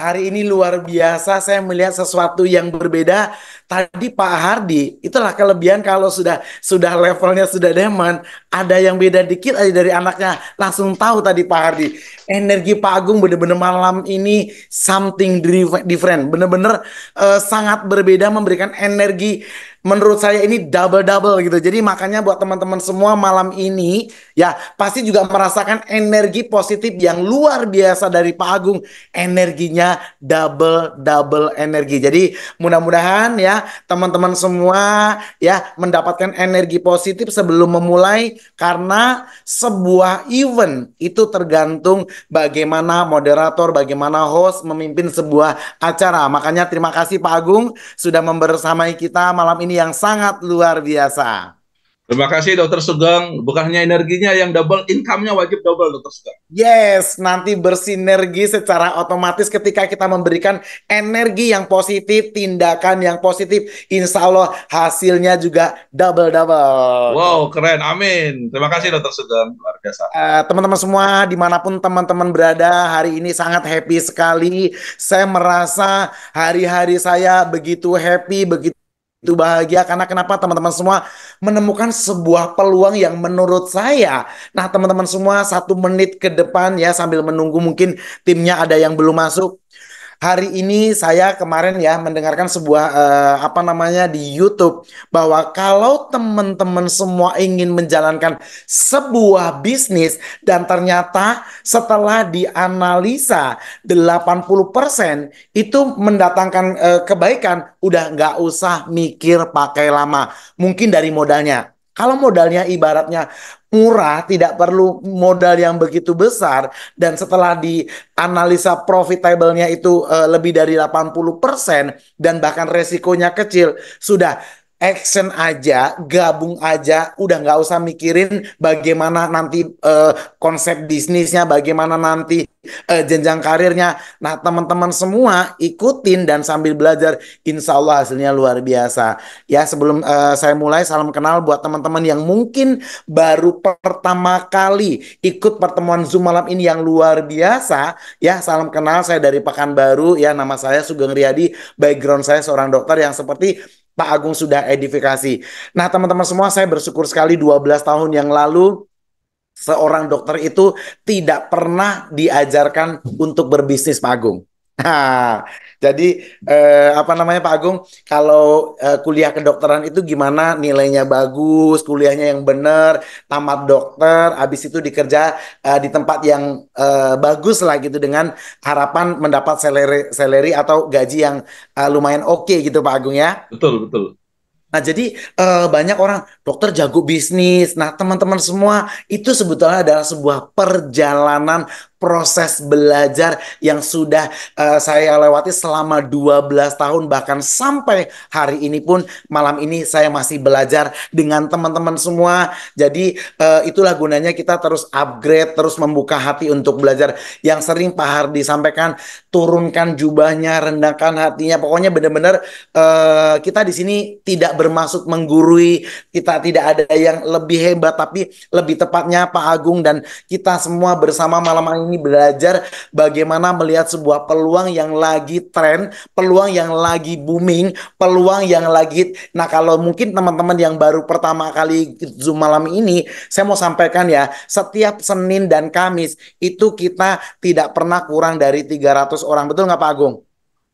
Hari ini luar biasa, saya melihat sesuatu yang berbeda tadi Pak Hardi itulah kelebihan kalau sudah sudah levelnya sudah demen ada yang beda dikit aja dari anaknya langsung tahu tadi Pak Hardi energi Pak Agung bener-bener malam ini something different bener-bener uh, sangat berbeda memberikan energi menurut saya ini double double gitu jadi makanya buat teman-teman semua malam ini ya pasti juga merasakan energi positif yang luar biasa dari Pak Agung energinya double double energi jadi mudah-mudahan ya teman-teman semua ya mendapatkan energi positif sebelum memulai karena sebuah event itu tergantung bagaimana moderator, bagaimana host memimpin sebuah acara. Makanya terima kasih Pak Agung sudah membersamai kita malam ini yang sangat luar biasa. Terima kasih Dokter Sugeng. Bukan hanya energinya yang double, income-nya wajib double Dokter Sugeng. Yes, nanti bersinergi secara otomatis ketika kita memberikan energi yang positif, tindakan yang positif, insya Allah hasilnya juga double double. Wow, keren. Amin. Terima kasih Dokter Sugeng. Luar biasa. Uh, teman-teman semua, dimanapun teman-teman berada, hari ini sangat happy sekali. Saya merasa hari-hari saya begitu happy, begitu itu bahagia karena kenapa teman-teman semua menemukan sebuah peluang yang menurut saya nah teman-teman semua satu menit ke depan ya sambil menunggu mungkin timnya ada yang belum masuk Hari ini saya kemarin ya mendengarkan sebuah uh, apa namanya di YouTube bahwa kalau teman-teman semua ingin menjalankan sebuah bisnis dan ternyata setelah dianalisa 80% itu mendatangkan uh, kebaikan, udah nggak usah mikir pakai lama. Mungkin dari modalnya kalau modalnya ibaratnya murah, tidak perlu modal yang begitu besar dan setelah dianalisa profitable-nya itu uh, lebih dari 80% dan bahkan resikonya kecil, sudah action aja, gabung aja, udah nggak usah mikirin bagaimana nanti uh, konsep bisnisnya, bagaimana nanti uh, jenjang karirnya. Nah, teman-teman semua ikutin dan sambil belajar, insya Allah hasilnya luar biasa. Ya, sebelum uh, saya mulai, salam kenal buat teman-teman yang mungkin baru pertama kali ikut pertemuan Zoom malam ini yang luar biasa. Ya, salam kenal saya dari Pekanbaru. Ya, nama saya Sugeng Riyadi. Background saya seorang dokter yang seperti Pak Agung sudah edifikasi. Nah, teman-teman semua, saya bersyukur sekali 12 tahun yang lalu seorang dokter itu tidak pernah diajarkan untuk berbisnis Pak Agung. Nah, jadi eh, apa namanya Pak Agung, kalau eh, kuliah kedokteran itu gimana nilainya bagus, kuliahnya yang benar, tamat dokter, habis itu dikerja eh, di tempat yang eh, bagus lah gitu dengan harapan mendapat salary, salary atau gaji yang eh, lumayan oke okay gitu Pak Agung ya. Betul, betul. Nah, jadi eh, banyak orang dokter jago bisnis. Nah, teman-teman semua itu sebetulnya adalah sebuah perjalanan proses belajar yang sudah uh, saya lewati selama 12 tahun bahkan sampai hari ini pun malam ini saya masih belajar dengan teman-teman semua. Jadi uh, itulah gunanya kita terus upgrade, terus membuka hati untuk belajar. Yang sering Pak Hardi sampaikan turunkan jubahnya, rendahkan hatinya. Pokoknya benar-benar uh, kita di sini tidak bermaksud menggurui, kita tidak ada yang lebih hebat tapi lebih tepatnya Pak Agung dan kita semua bersama malam ini ekonomi, belajar bagaimana melihat sebuah peluang yang lagi tren, peluang yang lagi booming, peluang yang lagi. Nah, kalau mungkin teman-teman yang baru pertama kali Zoom malam ini, saya mau sampaikan ya, setiap Senin dan Kamis itu kita tidak pernah kurang dari 300 orang. Betul nggak Pak Agung?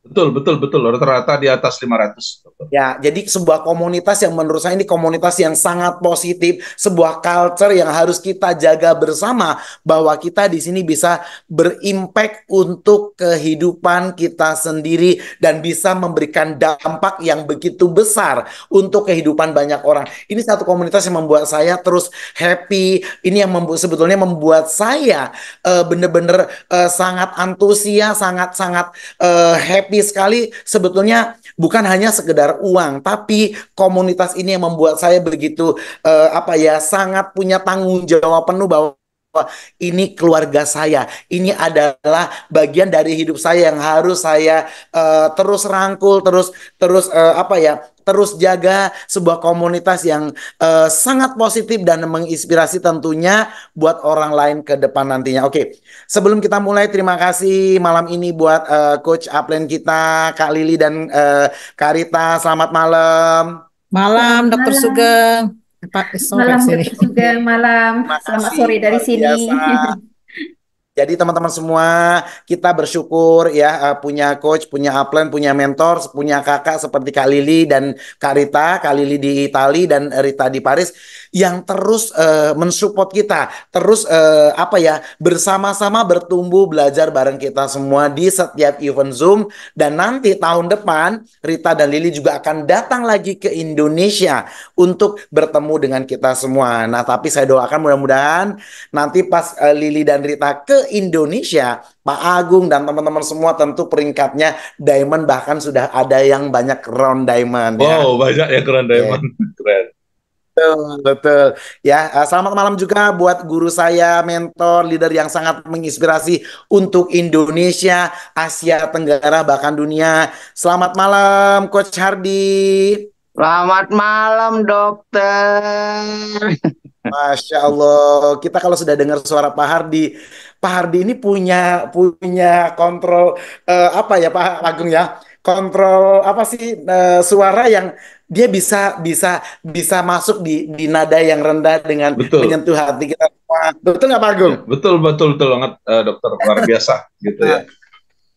Betul, betul, betul. Rata-rata di atas 500. Betul. Ya, jadi sebuah komunitas yang menurut saya ini komunitas yang sangat positif, sebuah culture yang harus kita jaga bersama bahwa kita di sini bisa berimpact untuk kehidupan kita sendiri dan bisa memberikan dampak yang begitu besar untuk kehidupan banyak orang. Ini satu komunitas yang membuat saya terus happy. Ini yang membuat sebetulnya membuat saya eh, bener-bener uh, uh, sangat antusias, sangat-sangat uh, happy happy sekali sebetulnya bukan hanya sekedar uang, tapi komunitas ini yang membuat saya begitu uh, apa ya sangat punya tanggung jawab penuh bahwa ini keluarga saya, ini adalah bagian dari hidup saya yang harus saya uh, terus rangkul, terus terus uh, apa ya, terus jaga sebuah komunitas yang uh, sangat positif dan menginspirasi tentunya buat orang lain ke depan nantinya. Oke, okay. sebelum kita mulai terima kasih malam ini buat uh, coach Aplen kita Kak Lili dan uh, Karita. Selamat malam. Malam, Dokter Sugeng. Pak, malam juga malam. Selamat sore dari sini. Jadi teman-teman semua kita bersyukur ya eh, punya coach, punya upline, punya mentor, punya kakak seperti Kak Lili dan Kak Rita, Kak Lili di Italia dan Rita di Paris yang terus uh, mensupport kita, terus uh, apa ya, bersama-sama bertumbuh belajar bareng kita semua di setiap event Zoom dan nanti tahun depan Rita dan Lili juga akan datang lagi ke Indonesia untuk bertemu dengan kita semua. Nah, tapi saya doakan mudah-mudahan nanti pas uh, Lili dan Rita ke Indonesia, Pak Agung dan teman-teman semua tentu peringkatnya diamond bahkan sudah ada yang banyak round diamond. Ya. Wow, ya. banyak ya round diamond. Yeah. Keren. Betul, betul. Ya, eh, selamat malam juga buat guru saya, mentor, leader yang sangat menginspirasi untuk Indonesia, Asia Tenggara, bahkan dunia. Selamat malam, Coach Hardi. Selamat malam, dokter. Masya Allah, kita kalau sudah dengar suara Pak Hardi, Pak Hardi ini punya punya kontrol uh, apa ya Pak Agung ya? kontrol apa sih uh, suara yang dia bisa bisa bisa masuk di di nada yang rendah dengan betul. menyentuh hati kita semua. Betul nggak Pak Agung? Ya, betul betul betul banget uh, dokter luar biasa gitu ya.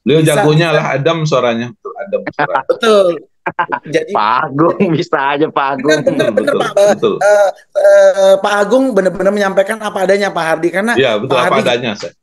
Beliau jagonya lah Adam suaranya, betul Adam suaranya. betul. Jadi Pak Agung bisa aja Pak Agung. Benar benar Pak. Eh, betul. Uh, uh, Pak Agung benar-benar menyampaikan apa adanya Pak Hardi karena Ya, betul Pak apa Hardi, adanya saya.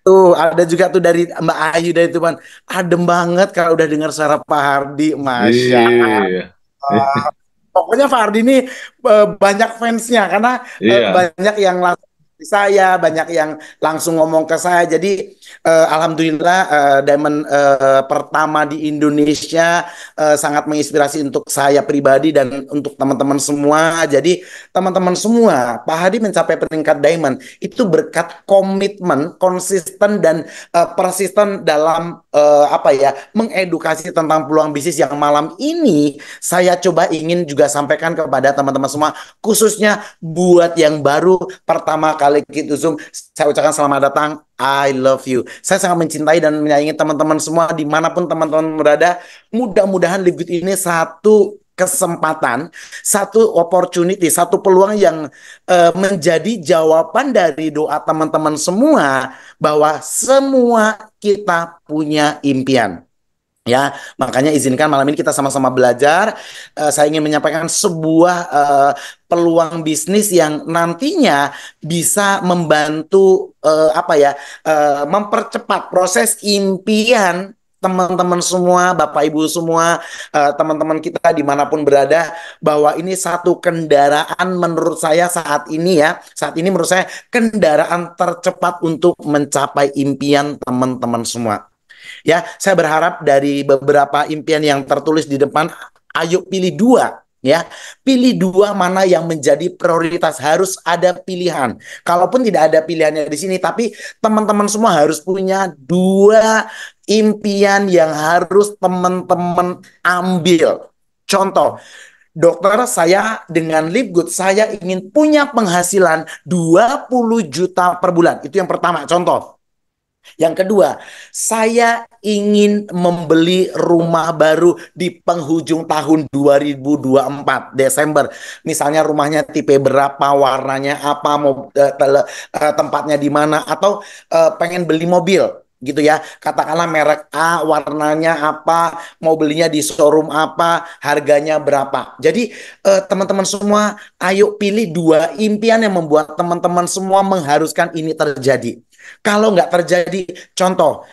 Tuh, ada juga tuh dari Mbak Ayu dari Tuhan. Adem banget kalau udah dengar suara Pak Hardi, Masya iya. Allah. Eh, pokoknya Fardi ini eh, banyak fansnya karena yeah. Iya. banyak yang langsung saya banyak yang langsung ngomong ke saya jadi uh, alhamdulillah uh, diamond uh, pertama di Indonesia uh, sangat menginspirasi untuk saya pribadi dan untuk teman-teman semua jadi teman-teman semua Pak Hadi mencapai peringkat diamond itu berkat komitmen konsisten dan uh, persisten dalam uh, apa ya mengedukasi tentang peluang bisnis yang malam ini saya coba ingin juga sampaikan kepada teman-teman semua khususnya buat yang baru pertama kali Maliki gitu, Uzum. Saya ucapkan selamat datang. I love you. Saya sangat mencintai dan menyayangi teman-teman semua dimanapun teman-teman berada. Mudah-mudahan Live ini satu kesempatan, satu opportunity, satu peluang yang uh, menjadi jawaban dari doa teman-teman semua bahwa semua kita punya impian. Ya, makanya izinkan malam ini kita sama-sama belajar. Uh, saya ingin menyampaikan sebuah uh, peluang bisnis yang nantinya bisa membantu uh, apa ya, uh, mempercepat proses impian teman-teman semua, bapak ibu semua, teman teman-teman kita dimanapun berada, bahwa ini satu kendaraan menurut saya saat ini ya, saat ini menurut saya kendaraan tercepat untuk mencapai impian teman-teman semua. Ya, saya berharap dari beberapa impian yang tertulis di depan, ayo pilih dua ya pilih dua mana yang menjadi prioritas harus ada pilihan kalaupun tidak ada pilihannya di sini tapi teman-teman semua harus punya dua impian yang harus teman-teman ambil contoh dokter saya dengan good saya ingin punya penghasilan 20 juta per bulan itu yang pertama contoh yang kedua, saya ingin membeli rumah baru di penghujung tahun 2024 Desember. Misalnya rumahnya tipe berapa, warnanya apa, mau, eh, eh, tempatnya di mana atau uh, pengen beli mobil gitu ya. Katakanlah merek A, warnanya apa, mau belinya di showroom apa, harganya berapa. Jadi teman teman-teman semua ayo pilih dua impian yang membuat teman-teman semua mengharuskan ini terjadi. Kalau nggak terjadi, contoh,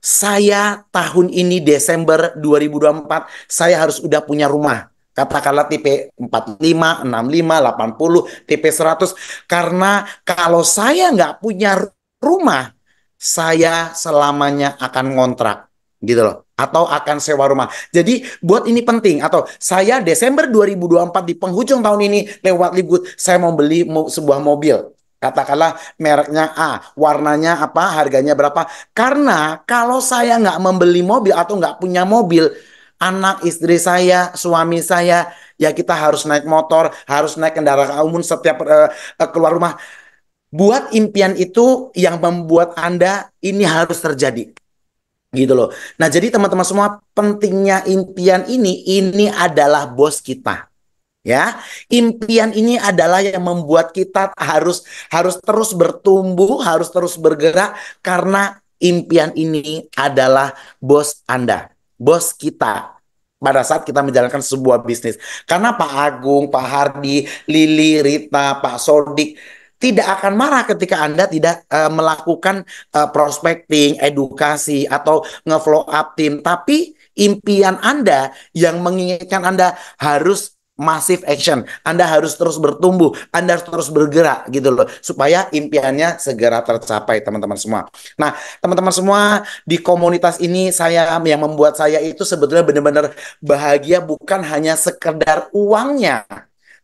saya tahun ini Desember 2024, saya harus udah punya rumah. Katakanlah tipe 45, 65, 80, tipe 100. Karena kalau saya nggak punya rumah, saya selamanya akan ngontrak. Gitu loh atau akan sewa rumah. Jadi buat ini penting atau saya Desember 2024 di penghujung tahun ini lewat libut saya mau beli sebuah mobil. Katakanlah mereknya A, warnanya apa, harganya berapa. Karena kalau saya nggak membeli mobil atau nggak punya mobil, anak istri saya, suami saya, ya kita harus naik motor, harus naik kendaraan umum setiap uh, keluar rumah. Buat impian itu yang membuat Anda ini harus terjadi gitu loh. Nah, jadi teman-teman semua pentingnya impian ini ini adalah bos kita ya impian ini adalah yang membuat kita harus harus terus bertumbuh harus terus bergerak karena impian ini adalah bos Anda bos kita pada saat kita menjalankan sebuah bisnis karena Pak Agung Pak Hardi Lili Rita Pak Sodik tidak akan marah ketika Anda tidak uh, melakukan uh, prospecting, edukasi atau nge-flow up tim, tapi impian Anda yang menginginkan Anda harus massive action. Anda harus terus bertumbuh, Anda harus terus bergerak gitu loh supaya impiannya segera tercapai teman-teman semua. Nah, teman-teman semua di komunitas ini saya yang membuat saya itu sebetulnya benar-benar bahagia bukan hanya sekedar uangnya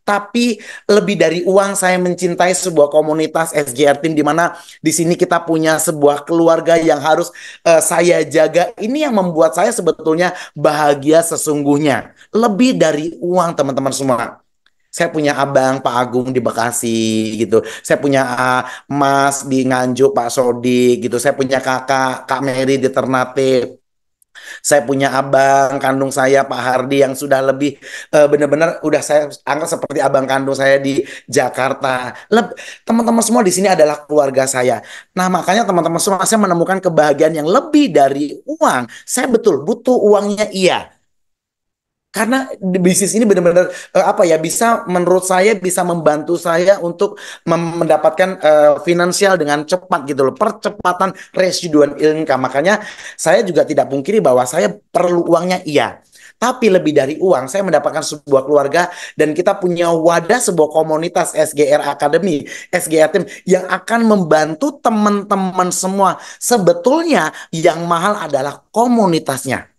tapi lebih dari uang saya mencintai sebuah komunitas SGR Team di mana di sini kita punya sebuah keluarga yang harus uh, saya jaga. Ini yang membuat saya sebetulnya bahagia sesungguhnya. Lebih dari uang teman-teman semua saya punya abang Pak Agung di Bekasi gitu saya punya uh, Mas di Nganjuk Pak Sodi gitu saya punya kakak Kak Mary di Ternate saya punya abang kandung saya Pak Hardi yang sudah lebih uh, benar-benar udah saya anggap seperti abang kandung saya di Jakarta. Teman-teman semua di sini adalah keluarga saya. Nah, makanya teman-teman semua saya menemukan kebahagiaan yang lebih dari uang. Saya betul butuh uangnya iya karena bisnis ini benar-benar uh, apa ya bisa menurut saya bisa membantu saya untuk mendapatkan uh, finansial dengan cepat gitu loh percepatan residual income makanya saya juga tidak pungkiri bahwa saya perlu uangnya iya tapi lebih dari uang saya mendapatkan sebuah keluarga dan kita punya wadah sebuah komunitas SGR Academy, SGR Team yang akan membantu teman-teman semua. Sebetulnya yang mahal adalah komunitasnya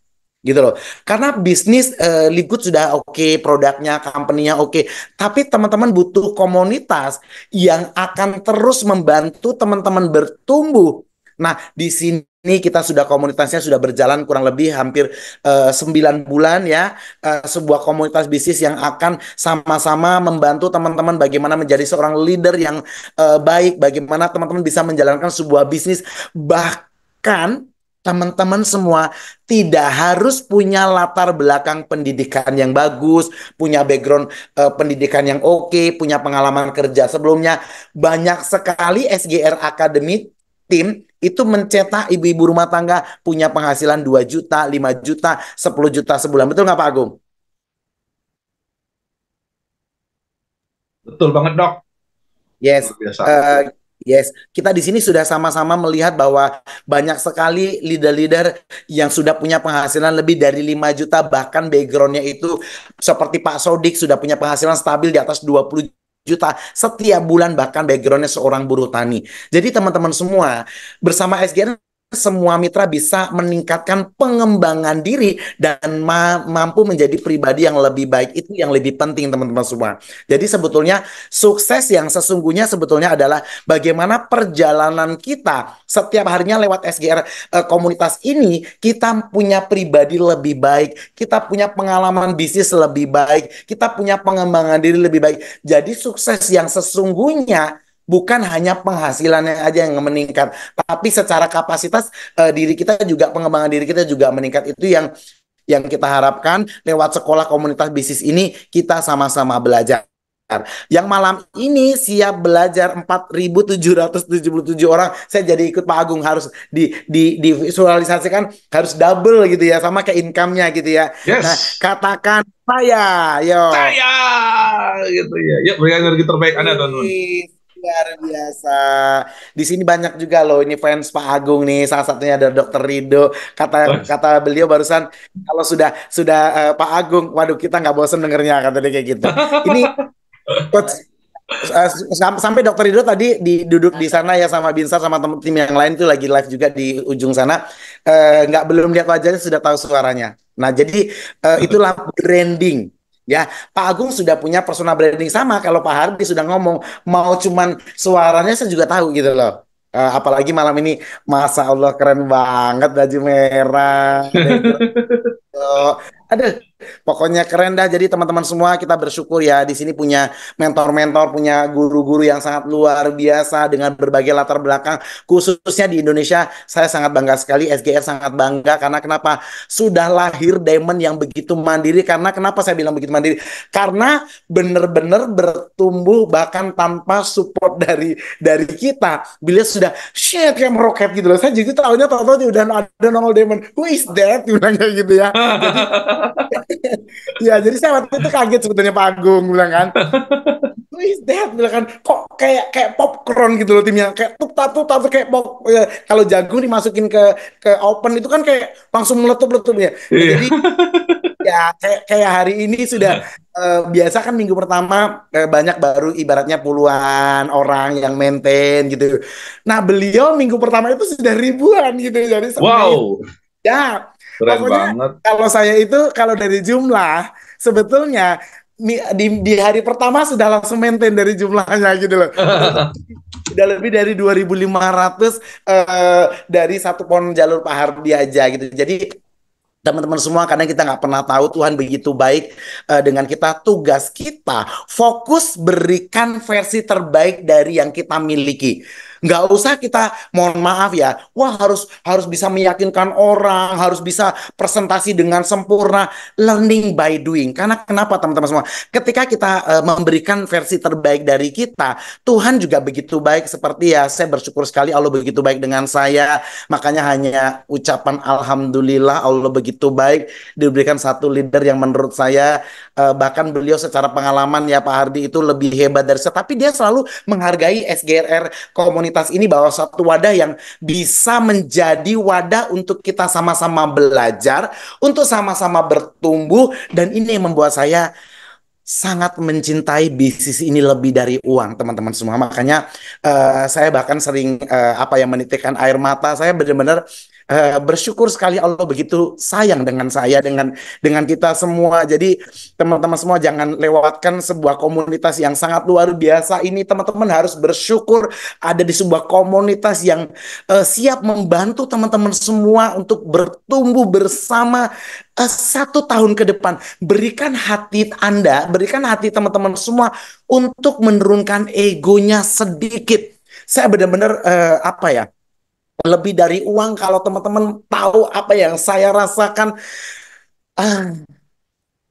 gitu loh. Karena bisnis uh, Liquid sudah oke, okay, produknya, company-nya oke, okay. tapi teman-teman butuh komunitas yang akan terus membantu teman-teman bertumbuh. Nah, di sini kita sudah komunitasnya sudah berjalan kurang lebih hampir uh, eh, 9 bulan ya uh, sebuah komunitas bisnis yang akan sama-sama membantu teman-teman bagaimana menjadi seorang leader yang uh, baik bagaimana teman-teman bisa menjalankan sebuah bisnis bahkan teman-teman semua tidak harus punya latar belakang pendidikan yang bagus, punya background uh, pendidikan yang oke, okay, punya pengalaman kerja sebelumnya. Banyak sekali SGR Academy tim itu mencetak ibu-ibu rumah tangga punya penghasilan 2 juta, 5 juta, 10 juta sebulan. Betul nggak Pak Agung? Betul banget, Dok. Yes. Uh, Yes, kita di sini sudah sama-sama melihat bahwa banyak sekali leader-leader yang sudah punya penghasilan lebih dari 5 juta bahkan backgroundnya itu seperti Pak Sodik sudah punya penghasilan stabil di atas 20 juta setiap bulan bahkan backgroundnya seorang buruh tani. Jadi teman-teman semua bersama SGN semua mitra bisa meningkatkan pengembangan diri dan ma mampu menjadi pribadi yang lebih baik. Itu yang lebih penting teman-teman semua. Jadi sebetulnya sukses yang sesungguhnya sebetulnya adalah bagaimana perjalanan kita setiap harinya lewat SGR e, eh, komunitas ini kita punya pribadi lebih baik, kita punya pengalaman bisnis lebih baik, kita punya pengembangan diri lebih baik. Jadi sukses yang sesungguhnya bukan hanya penghasilannya aja yang meningkat, tapi secara kapasitas uh, diri kita juga pengembangan diri kita juga meningkat. Itu yang yang kita harapkan lewat sekolah komunitas bisnis ini kita sama-sama belajar. Yang malam ini siap belajar 4.777 orang. Saya jadi ikut Pak Agung harus di, di divisualisasikan harus double gitu ya sama ke income-nya gitu ya. Yes. Nah, katakan saya, yo. Saya gitu ya. Yuk berikan energi terbaik Anda, Don. Luar biasa. Di sini banyak juga loh ini fans Pak Agung nih. Salah satunya ada Dokter Rido. Kata Mas. kata beliau barusan kalau sudah sudah uh, Pak Agung, waduh kita nggak bosen dengernya kata dia kayak gitu. Ini coach eh, sampai dokter Rido tadi duduk di sana ya sama Binsar sama temen tim yang lain tuh lagi live juga di ujung sana eh, nggak uh, belum lihat wajahnya sudah tahu suaranya nah jadi uh, itulah branding Ya, Pak Agung sudah punya personal branding sama. Kalau Pak Hardi sudah ngomong, mau cuman suaranya saya juga tahu gitu loh. Uh, apalagi malam ini, masa Allah keren banget baju merah. ada pokoknya keren dah. Jadi teman-teman semua kita bersyukur ya di sini punya mentor-mentor, punya guru-guru yang sangat luar biasa dengan berbagai latar belakang. Khususnya di Indonesia, saya sangat bangga sekali. SGR sangat bangga karena kenapa? Sudah lahir Diamond yang begitu mandiri. Karena kenapa saya bilang begitu mandiri? Karena benar-benar bertumbuh bahkan tanpa support dari dari kita. Bila sudah shit kayak meroket gitu loh. Saya jadi tahunya tahu-tahu udah ada nongol Diamond. Who is that? Bilangnya gitu ya. Jadi, ya jadi saya waktu itu kaget sebetulnya Pak Agung bilang kan who is bilang kan kok kayak kayak popcorn gitu loh timnya kayak tup tatu tatu kayak pop ya, kalau jagung dimasukin ke ke open itu kan kayak langsung meletup letupnya ya yeah. Iya. jadi ya kayak kayak hari ini sudah uh, biasa kan minggu pertama uh, banyak baru ibaratnya puluhan orang yang maintain gitu nah beliau minggu pertama itu sudah ribuan gitu jadi wow ya Keren Pokoknya banget. Kalau saya itu kalau dari jumlah sebetulnya di, di hari pertama sudah langsung maintain dari jumlahnya gitu loh. sudah lebih dari 2.500 uh, eh, dari satu pon jalur Pak Hardi aja gitu. Jadi teman-teman semua karena kita nggak pernah tahu Tuhan begitu baik uh, dengan kita tugas kita fokus berikan versi terbaik dari yang kita miliki nggak usah kita mohon maaf ya wah harus harus bisa meyakinkan orang harus bisa presentasi dengan sempurna learning by doing karena kenapa teman-teman semua ketika kita uh, memberikan versi terbaik dari kita Tuhan juga begitu baik seperti ya saya bersyukur sekali Allah begitu baik dengan saya makanya hanya ucapan alhamdulillah Allah begitu baik diberikan satu leader yang menurut saya uh, bahkan beliau secara pengalaman ya Pak Hardi itu lebih hebat dari saya tapi dia selalu menghargai SGRR komunitas komunitas ini bahwa suatu wadah yang bisa menjadi wadah untuk kita sama-sama belajar, untuk sama-sama bertumbuh dan ini yang membuat saya sangat mencintai bisnis ini lebih dari uang teman-teman semua makanya uh, saya bahkan sering uh, apa yang menitikkan air mata saya benar-benar e, bersyukur sekali Allah begitu sayang dengan saya dengan dengan kita semua. Jadi teman-teman semua jangan lewatkan sebuah komunitas yang sangat luar biasa ini. Teman-teman harus bersyukur ada di sebuah komunitas yang e, siap membantu teman-teman semua untuk bertumbuh bersama e, satu tahun ke depan. Berikan hati Anda, berikan hati teman-teman semua untuk menurunkan egonya sedikit. Saya benar-benar uh, apa ya? lebih dari uang kalau teman-teman tahu apa yang saya rasakan ah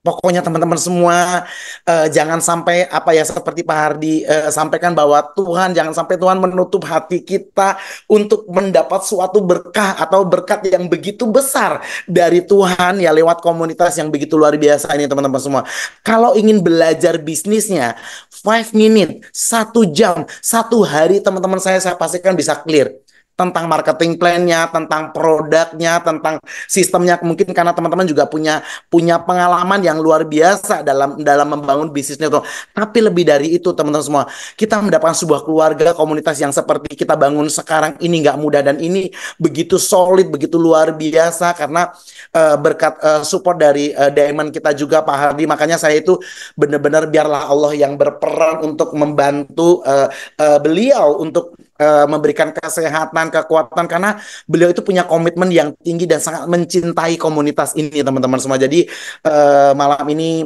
Pokoknya teman-teman semua uh, jangan sampai apa ya seperti Pak Hardi uh, sampaikan bahwa Tuhan jangan sampai Tuhan menutup hati kita untuk mendapat suatu berkah atau berkat yang begitu besar dari Tuhan ya lewat komunitas yang begitu luar biasa ini teman-teman semua. Kalau ingin belajar bisnisnya five minute, satu jam, satu hari teman-teman saya saya pastikan bisa clear tentang marketing plan-nya, tentang produknya, tentang sistemnya. Mungkin karena teman-teman juga punya punya pengalaman yang luar biasa dalam dalam membangun bisnisnya. Tapi lebih dari itu, teman-teman semua, kita mendapatkan sebuah keluarga, komunitas yang seperti kita bangun sekarang ini nggak mudah dan ini begitu solid, begitu luar biasa karena uh, berkat uh, support dari uh, Diamond kita juga Pak Hardi. Makanya saya itu benar-benar biarlah Allah yang berperan untuk membantu uh, uh, beliau untuk Eh, memberikan kesehatan, kekuatan karena beliau itu punya komitmen yang tinggi dan sangat mencintai komunitas ini teman-teman semua. Jadi uh, malam ini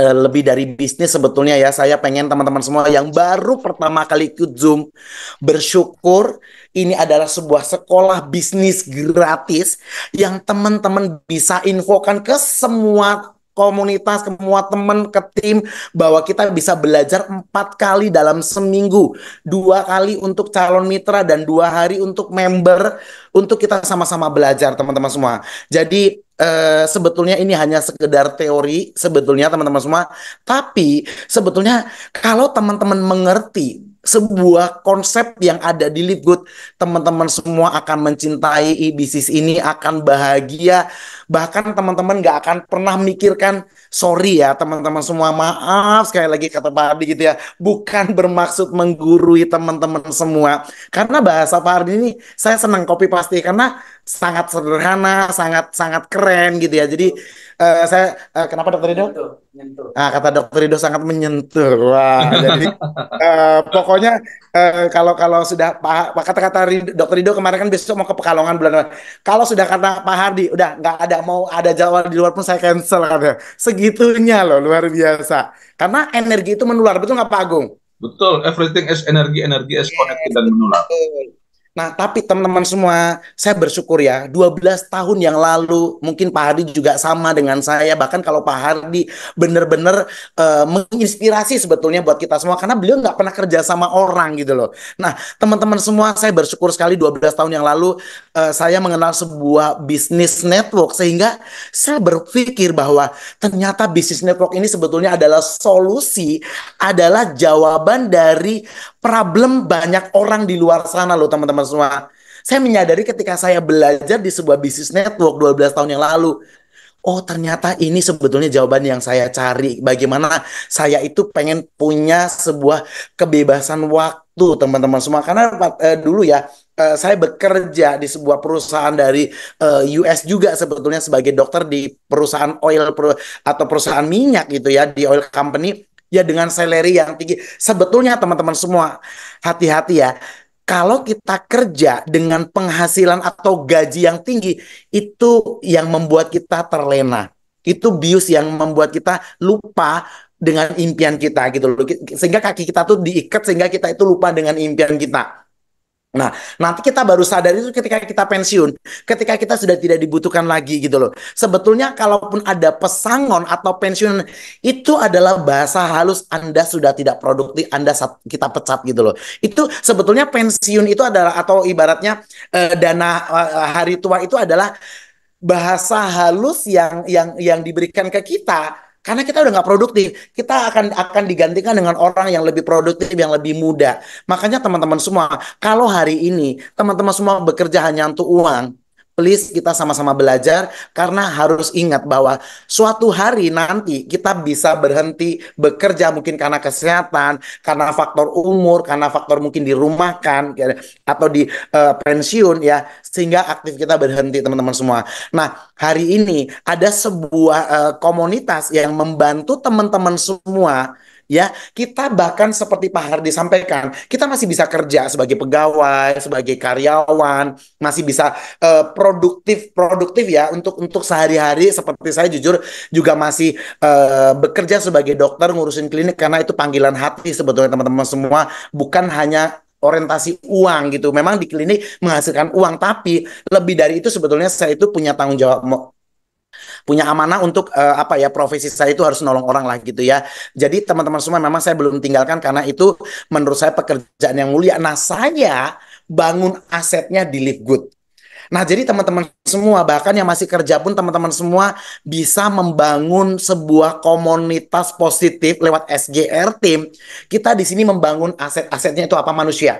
eh, lebih dari bisnis sebetulnya ya saya pengen teman-teman semua yang baru pertama kali ikut Zoom bersyukur ini adalah sebuah sekolah bisnis gratis yang teman-teman bisa infokan ke semua komunitas, semua teman, ke tim bahwa kita bisa belajar empat kali dalam seminggu, dua kali untuk calon mitra dan dua hari untuk member untuk kita sama-sama belajar teman-teman semua. Jadi eh, sebetulnya ini hanya sekedar teori sebetulnya teman-teman semua, tapi sebetulnya kalau teman-teman mengerti sebuah konsep yang ada di Lipgood Teman-teman semua akan mencintai bisnis ini, akan bahagia. Bahkan teman-teman gak akan pernah mikirkan, sorry ya teman-teman semua, maaf sekali lagi kata Pak Ardi gitu ya. Bukan bermaksud menggurui teman-teman semua. Karena bahasa Pak Ardi ini saya senang kopi pasti, karena sangat sederhana, sangat-sangat keren gitu ya. Jadi uh, saya uh, kenapa dokter Rido? Nah, kata dokter Rido sangat menyentuh. Wah, jadi uh, pokoknya uh, kalau kalau sudah Pak kata-kata dokter Rido kemarin kan besok mau ke Pekalongan bulan depan. Kalau sudah kata Pak Hardi, udah nggak ada mau ada jawaban di luar pun saya cancel katanya. Segitunya loh luar biasa. Karena energi itu menular, betul nggak Pak Agung? Betul, everything is energy, energy is connected dan menular. Nah, tapi teman-teman semua, saya bersyukur ya, 12 tahun yang lalu mungkin Pak Hardi juga sama dengan saya, bahkan kalau Pak Hardi benar-benar uh, menginspirasi sebetulnya buat kita semua, karena beliau nggak pernah kerja sama orang gitu loh. Nah, teman-teman semua, saya bersyukur sekali 12 tahun yang lalu uh, saya mengenal sebuah bisnis network, sehingga saya berpikir bahwa ternyata bisnis network ini sebetulnya adalah solusi, adalah jawaban dari problem banyak orang di luar sana loh teman-teman semua. Saya menyadari ketika saya belajar di sebuah bisnis network 12 tahun yang lalu. Oh ternyata ini sebetulnya jawaban yang saya cari. Bagaimana saya itu pengen punya sebuah kebebasan waktu teman-teman semua. Karena eh, dulu ya eh, saya bekerja di sebuah perusahaan dari eh, US juga sebetulnya sebagai dokter di perusahaan oil atau perusahaan minyak gitu ya di oil company ya dengan salary yang tinggi. Sebetulnya teman-teman semua hati-hati ya. Kalau kita kerja dengan penghasilan atau gaji yang tinggi, itu yang membuat kita terlena. Itu bius yang membuat kita lupa dengan impian kita gitu loh. Sehingga kaki kita tuh diikat sehingga kita itu lupa dengan impian kita. Nah, nanti kita baru sadar itu ketika kita pensiun, ketika kita sudah tidak dibutuhkan lagi gitu loh. Sebetulnya kalaupun ada pesangon atau pensiun itu adalah bahasa halus Anda sudah tidak produktif, Anda kita pecat gitu loh. Itu sebetulnya pensiun itu adalah atau ibaratnya eh, dana eh, hari tua itu adalah bahasa halus yang yang yang diberikan ke kita karena kita udah nggak produktif, kita akan akan digantikan dengan orang yang lebih produktif, yang lebih muda. Makanya teman-teman semua, kalau hari ini teman-teman semua bekerja hanya untuk uang, Please kita sama-sama belajar karena harus ingat bahwa suatu hari nanti kita bisa berhenti bekerja mungkin karena kesehatan, karena faktor umur, karena faktor mungkin dirumahkan ya, atau di uh, pensiun ya sehingga aktif kita berhenti teman-teman semua. Nah, hari ini ada sebuah uh, komunitas yang membantu teman-teman semua ya kita bahkan seperti Pak Hardi sampaikan kita masih bisa kerja sebagai pegawai sebagai karyawan masih bisa uh, produktif produktif ya untuk untuk sehari-hari seperti saya jujur juga masih uh, bekerja sebagai dokter ngurusin klinik karena itu panggilan hati sebetulnya teman-teman semua bukan hanya orientasi uang gitu. Memang di klinik menghasilkan uang, tapi lebih dari itu sebetulnya saya itu punya tanggung jawab punya amanah untuk uh, apa ya profesi saya itu harus nolong orang lah gitu ya. Jadi teman-teman semua memang saya belum tinggalkan karena itu menurut saya pekerjaan yang mulia. Nah saya bangun asetnya di Live Good. Nah, jadi teman-teman semua, bahkan yang masih kerja pun teman-teman semua bisa membangun sebuah komunitas positif lewat SGR Team. Kita di sini membangun aset-asetnya itu apa manusia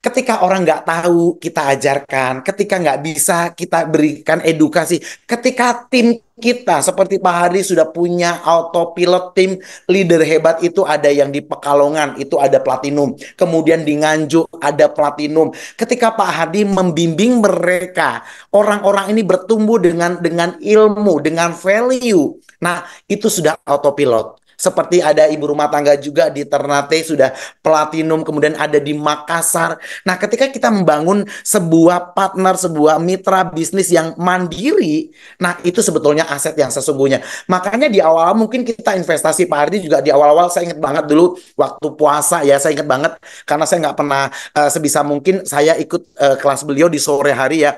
Ketika orang nggak tahu, kita ajarkan. Ketika nggak bisa, kita berikan edukasi. Ketika tim kita seperti Pak Hari sudah punya autopilot tim leader hebat itu ada yang di Pekalongan itu ada platinum kemudian di Nganjuk ada platinum ketika Pak Hadi membimbing mereka orang-orang ini bertumbuh dengan dengan ilmu dengan value nah itu sudah autopilot seperti ada ibu rumah tangga juga di Ternate sudah platinum kemudian ada di Makassar. Nah, ketika kita membangun sebuah partner, sebuah mitra bisnis yang mandiri, nah itu sebetulnya aset yang sesungguhnya. Makanya di awal mungkin kita investasi Pak Ardi juga di awal-awal saya ingat banget dulu waktu puasa ya, saya ingat banget karena saya nggak pernah uh, sebisa mungkin saya ikut uh, kelas beliau di sore hari ya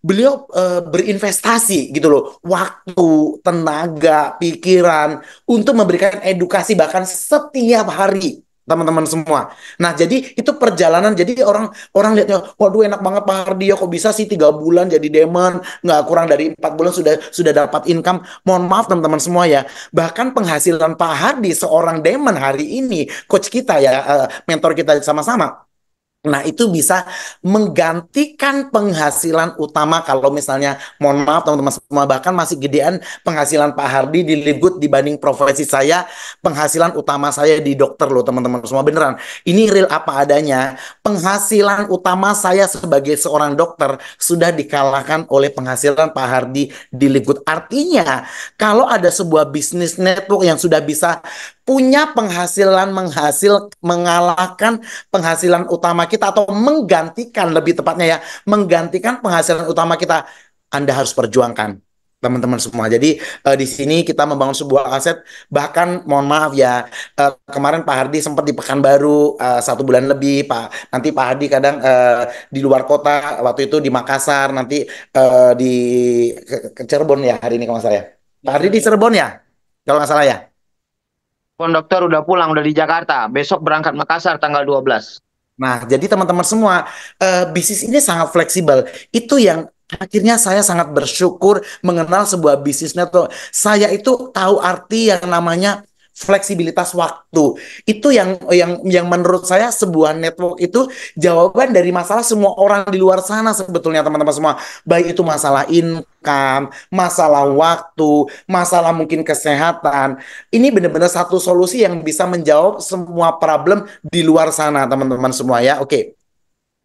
beliau e, berinvestasi gitu loh waktu tenaga pikiran untuk memberikan edukasi bahkan setiap hari teman-teman semua. Nah, jadi itu perjalanan. Jadi orang orang lihatnya, waduh enak banget Pak Hardio ya, kok bisa sih tiga bulan jadi demon, nggak kurang dari empat bulan sudah sudah dapat income. Mohon maaf teman-teman semua ya. Bahkan penghasilan Pak Hardi seorang demon hari ini, coach kita ya, eh, mentor kita sama-sama Nah, itu bisa menggantikan penghasilan utama kalau misalnya mohon maaf teman-teman semua bahkan masih gedean penghasilan Pak Hardi di Libut dibanding profesi saya, penghasilan utama saya di dokter loh teman-teman semua beneran. Ini real apa adanya. Penghasilan utama saya sebagai seorang dokter sudah dikalahkan oleh penghasilan Pak Hardi di Libut. Artinya, kalau ada sebuah bisnis network yang sudah bisa punya penghasilan menghasil mengalahkan penghasilan utama kita atau menggantikan lebih tepatnya ya menggantikan penghasilan utama kita Anda harus perjuangkan teman-teman semua. Jadi uh, di sini kita membangun sebuah aset bahkan mohon maaf ya uh, kemarin Pak Hardi sempat di Pekanbaru uh, satu bulan lebih Pak. Nanti Pak Hardi kadang uh, di luar kota waktu itu di Makassar nanti uh, di ke, ke Cirebon ya hari ini kalau nggak ya. Pak Hardi di iya. Cirebon ya kalau nggak salah ya. Konduktor udah pulang, udah di Jakarta. Besok berangkat Makassar tanggal 12. Nah, jadi teman-teman semua, uh, bisnis ini sangat fleksibel. Itu yang akhirnya saya sangat bersyukur mengenal sebuah bisnis network. Saya itu tahu arti yang namanya fleksibilitas waktu. Itu yang yang yang menurut saya sebuah network itu jawaban dari masalah semua orang di luar sana sebetulnya teman-teman semua. Baik itu masalah income, masalah waktu, masalah mungkin kesehatan. Ini benar-benar satu solusi yang bisa menjawab semua problem di luar sana teman-teman semua ya. Oke. Okay.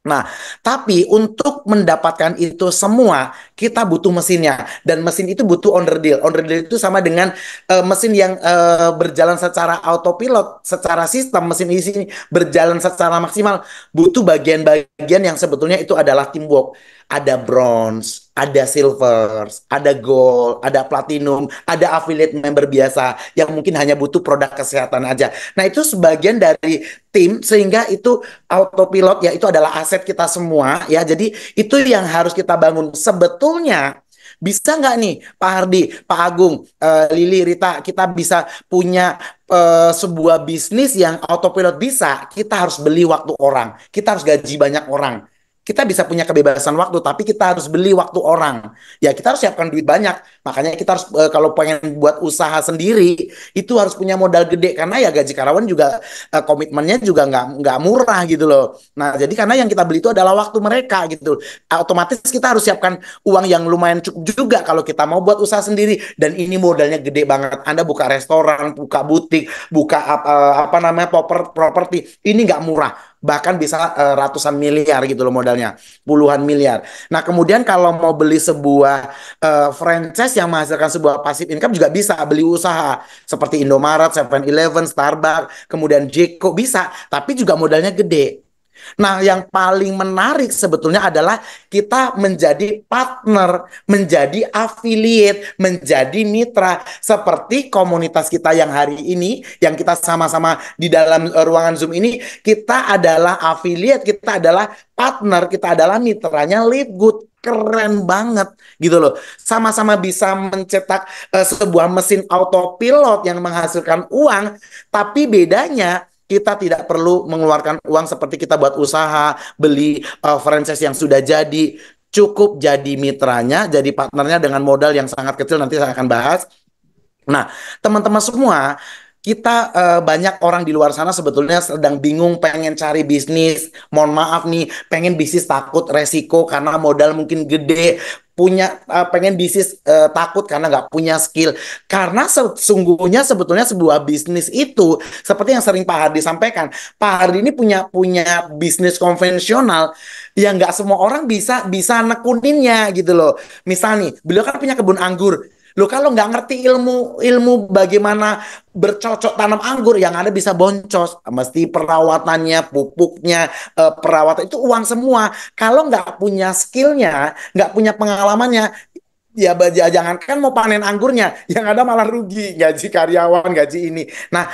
Nah, tapi untuk mendapatkan itu semua, kita butuh mesinnya. Dan mesin itu butuh owner deal. Owner deal itu sama dengan uh, mesin yang uh, berjalan secara autopilot, secara sistem, mesin ini berjalan secara maksimal. Butuh bagian-bagian yang sebetulnya itu adalah teamwork ada bronze, ada silver, ada gold, ada platinum, ada affiliate member biasa yang mungkin hanya butuh produk kesehatan aja. Nah, itu sebagian dari tim sehingga itu autopilot ya itu adalah aset kita semua ya. Jadi itu yang harus kita bangun. Sebetulnya bisa nggak nih Pak Hardi, Pak Agung, uh, Lili, Rita, kita bisa punya uh, sebuah bisnis yang autopilot bisa, kita harus beli waktu orang, kita harus gaji banyak orang kita bisa punya kebebasan waktu tapi kita harus beli waktu orang ya kita harus siapkan duit banyak makanya kita harus e, kalau pengen buat usaha sendiri itu harus punya modal gede karena ya gaji karyawan juga e, komitmennya juga nggak nggak murah gitu loh nah jadi karena yang kita beli itu adalah waktu mereka gitu otomatis kita harus siapkan uang yang lumayan cukup juga kalau kita mau buat usaha sendiri dan ini modalnya gede banget anda buka restoran buka butik buka apa, eh, apa namanya properti ini nggak murah bahkan bisa uh, ratusan miliar gitu loh modalnya, puluhan miliar. Nah, kemudian kalau mau beli sebuah uh, franchise yang menghasilkan sebuah pasif income juga bisa beli usaha seperti Indomaret, Seven eleven Starbucks, kemudian Jeko bisa, tapi juga modalnya gede. Nah, yang paling menarik sebetulnya adalah kita menjadi partner, menjadi affiliate, menjadi mitra seperti komunitas kita yang hari ini yang kita sama-sama di dalam eh, ruangan Zoom ini, kita adalah affiliate, kita adalah partner, kita adalah mitranya Live Good keren banget gitu loh. Sama-sama bisa mencetak uh, sebuah mesin autopilot yang menghasilkan uang, tapi bedanya kita tidak perlu mengeluarkan uang seperti kita buat usaha, beli uh, franchise yang sudah jadi. Cukup jadi mitranya, jadi partnernya dengan modal yang sangat kecil nanti saya akan bahas. Nah, teman-teman semua, kita uh, banyak orang di luar sana sebetulnya sedang bingung pengen cari bisnis. Mohon maaf nih, pengen bisnis takut resiko karena modal mungkin gede, punya uh, pengen bisnis uh, takut karena nggak punya skill karena sesungguhnya sebetulnya sebuah bisnis itu seperti yang sering Pak Hardi sampaikan Pak Hardi ini punya punya bisnis konvensional yang nggak semua orang bisa bisa nekuninnya gitu loh misalnya beliau kan punya kebun anggur Loh kalau nggak ngerti ilmu ilmu bagaimana bercocok tanam anggur yang ada bisa boncos. Mesti perawatannya, pupuknya, eh, perawatan itu uang semua. Kalau nggak punya skillnya, nggak punya pengalamannya, ya, ya jangankan mau panen anggurnya, yang ada malah rugi gaji karyawan, gaji ini. Nah,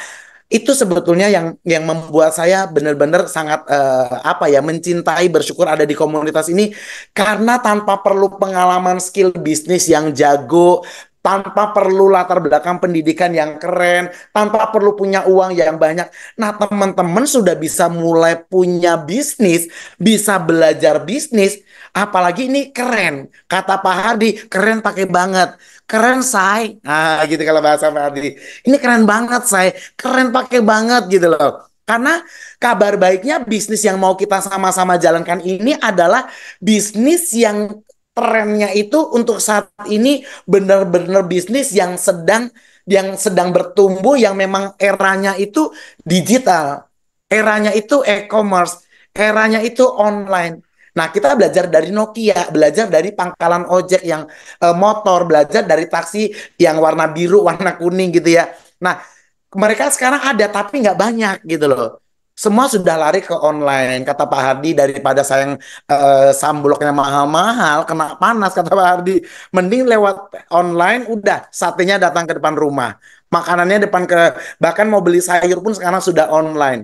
itu sebetulnya yang yang membuat saya benar-benar sangat uh, apa ya mencintai bersyukur ada di komunitas ini karena tanpa perlu pengalaman skill bisnis yang jago tanpa perlu latar belakang pendidikan yang keren, tanpa perlu punya uang yang banyak. Nah, teman-teman sudah bisa mulai punya bisnis, bisa belajar bisnis, apalagi ini keren. Kata Pak Hardi, keren pakai banget. Keren, say. Nah, gitu kalau bahasa Pak Hardi. Ini keren banget, say. Keren pakai banget gitu loh. Karena kabar baiknya bisnis yang mau kita sama-sama jalankan ini adalah bisnis yang trennya itu untuk saat ini benar-benar bisnis yang sedang yang sedang bertumbuh yang memang eranya itu digital, eranya itu e-commerce, eranya itu online. Nah, kita belajar dari Nokia, belajar dari pangkalan ojek yang e, motor, belajar dari taksi yang warna biru, warna kuning gitu ya. Nah, mereka sekarang ada tapi nggak banyak gitu loh semua sudah lari ke online kata Pak Hardi daripada sayang uh, eh, sambloknya mahal-mahal kena panas kata Pak Hardi mending lewat online udah satenya datang ke depan rumah makanannya depan ke bahkan mau beli sayur pun sekarang sudah online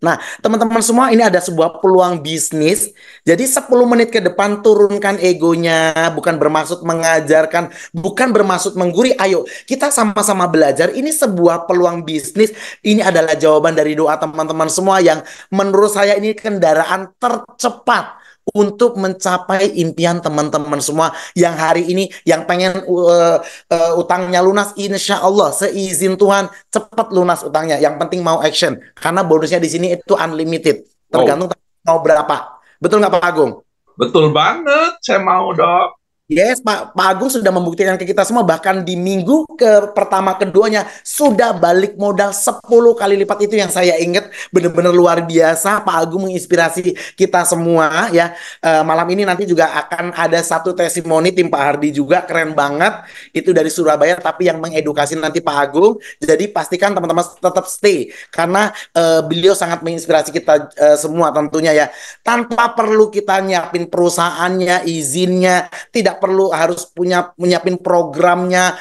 Nah, teman-teman semua ini ada sebuah peluang bisnis. Jadi 10 menit ke depan turunkan egonya, bukan bermaksud mengajarkan, bukan bermaksud mengguri. Ayo, kita sama-sama belajar. Ini sebuah peluang bisnis. Ini adalah jawaban dari doa teman-teman semua yang menurut saya ini kendaraan tercepat untuk mencapai impian teman-teman semua yang hari ini yang pengen uh, uh, utangnya lunas insya Allah seizin Tuhan cepat lunas utangnya yang penting mau action karena bonusnya di sini itu unlimited tergantung oh. mau berapa betul nggak Pak Agung betul banget saya mau dok Yes, Pak, Agung sudah membuktikan ke kita semua bahkan di minggu ke pertama keduanya sudah balik modal 10 kali lipat itu yang saya ingat benar-benar luar biasa. Pak Agung menginspirasi kita semua ya. Uh, malam ini nanti juga akan ada satu testimoni tim Pak Hardi juga keren banget itu dari Surabaya tapi yang mengedukasi nanti Pak Agung. Jadi pastikan teman-teman tetap stay karena uh, beliau sangat menginspirasi kita uh, semua tentunya ya. Tanpa perlu kita nyiapin perusahaannya, izinnya, tidak perlu harus punya menyiapin programnya.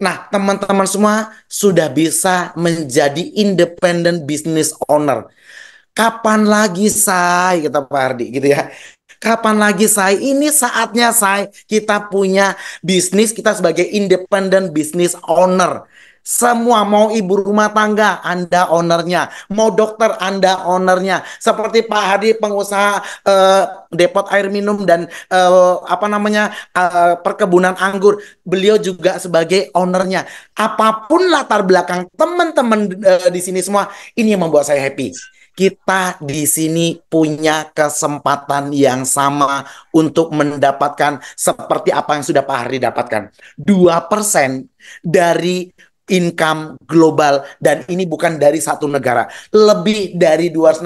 Nah, teman-teman semua sudah bisa menjadi independent business owner. Kapan lagi saya kita Pak Ardi gitu ya. Kapan lagi saya? Ini saatnya saya kita punya bisnis kita sebagai independent business owner. Semua mau ibu rumah tangga, Anda ownernya. Mau dokter, Anda ownernya. Seperti Pak Hadi pengusaha eh, depot air minum dan eh, apa namanya eh, perkebunan anggur, beliau juga sebagai ownernya. Apapun latar belakang teman-teman eh, di sini semua, ini yang membuat saya happy kita di sini punya kesempatan yang sama untuk mendapatkan seperti apa yang sudah Pak Hari dapatkan. 2% dari income global dan ini bukan dari satu negara, lebih dari dua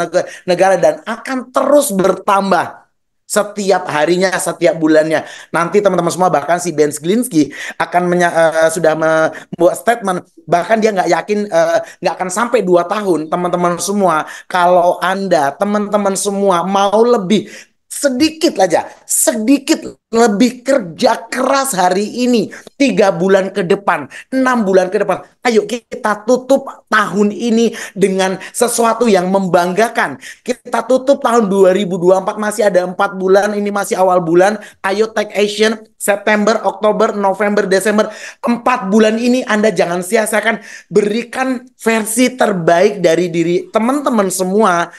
negara dan akan terus bertambah setiap harinya, setiap bulannya. Nanti teman-teman semua bahkan si Ben Glinski akan uh, sudah membuat statement bahkan dia nggak yakin eh, nggak uh, akan sampai dua tahun teman-teman semua kalau anda teman-teman semua mau lebih sedikit aja, sedikit lebih kerja keras hari ini, tiga bulan ke depan, enam bulan ke depan. Ayo kita tutup tahun ini dengan sesuatu yang membanggakan. Kita tutup tahun 2024 masih ada empat bulan, ini masih awal bulan. Ayo take action, September, Oktober, November, Desember. Empat bulan ini Anda jangan sia-siakan. Berikan versi terbaik dari diri teman-teman semua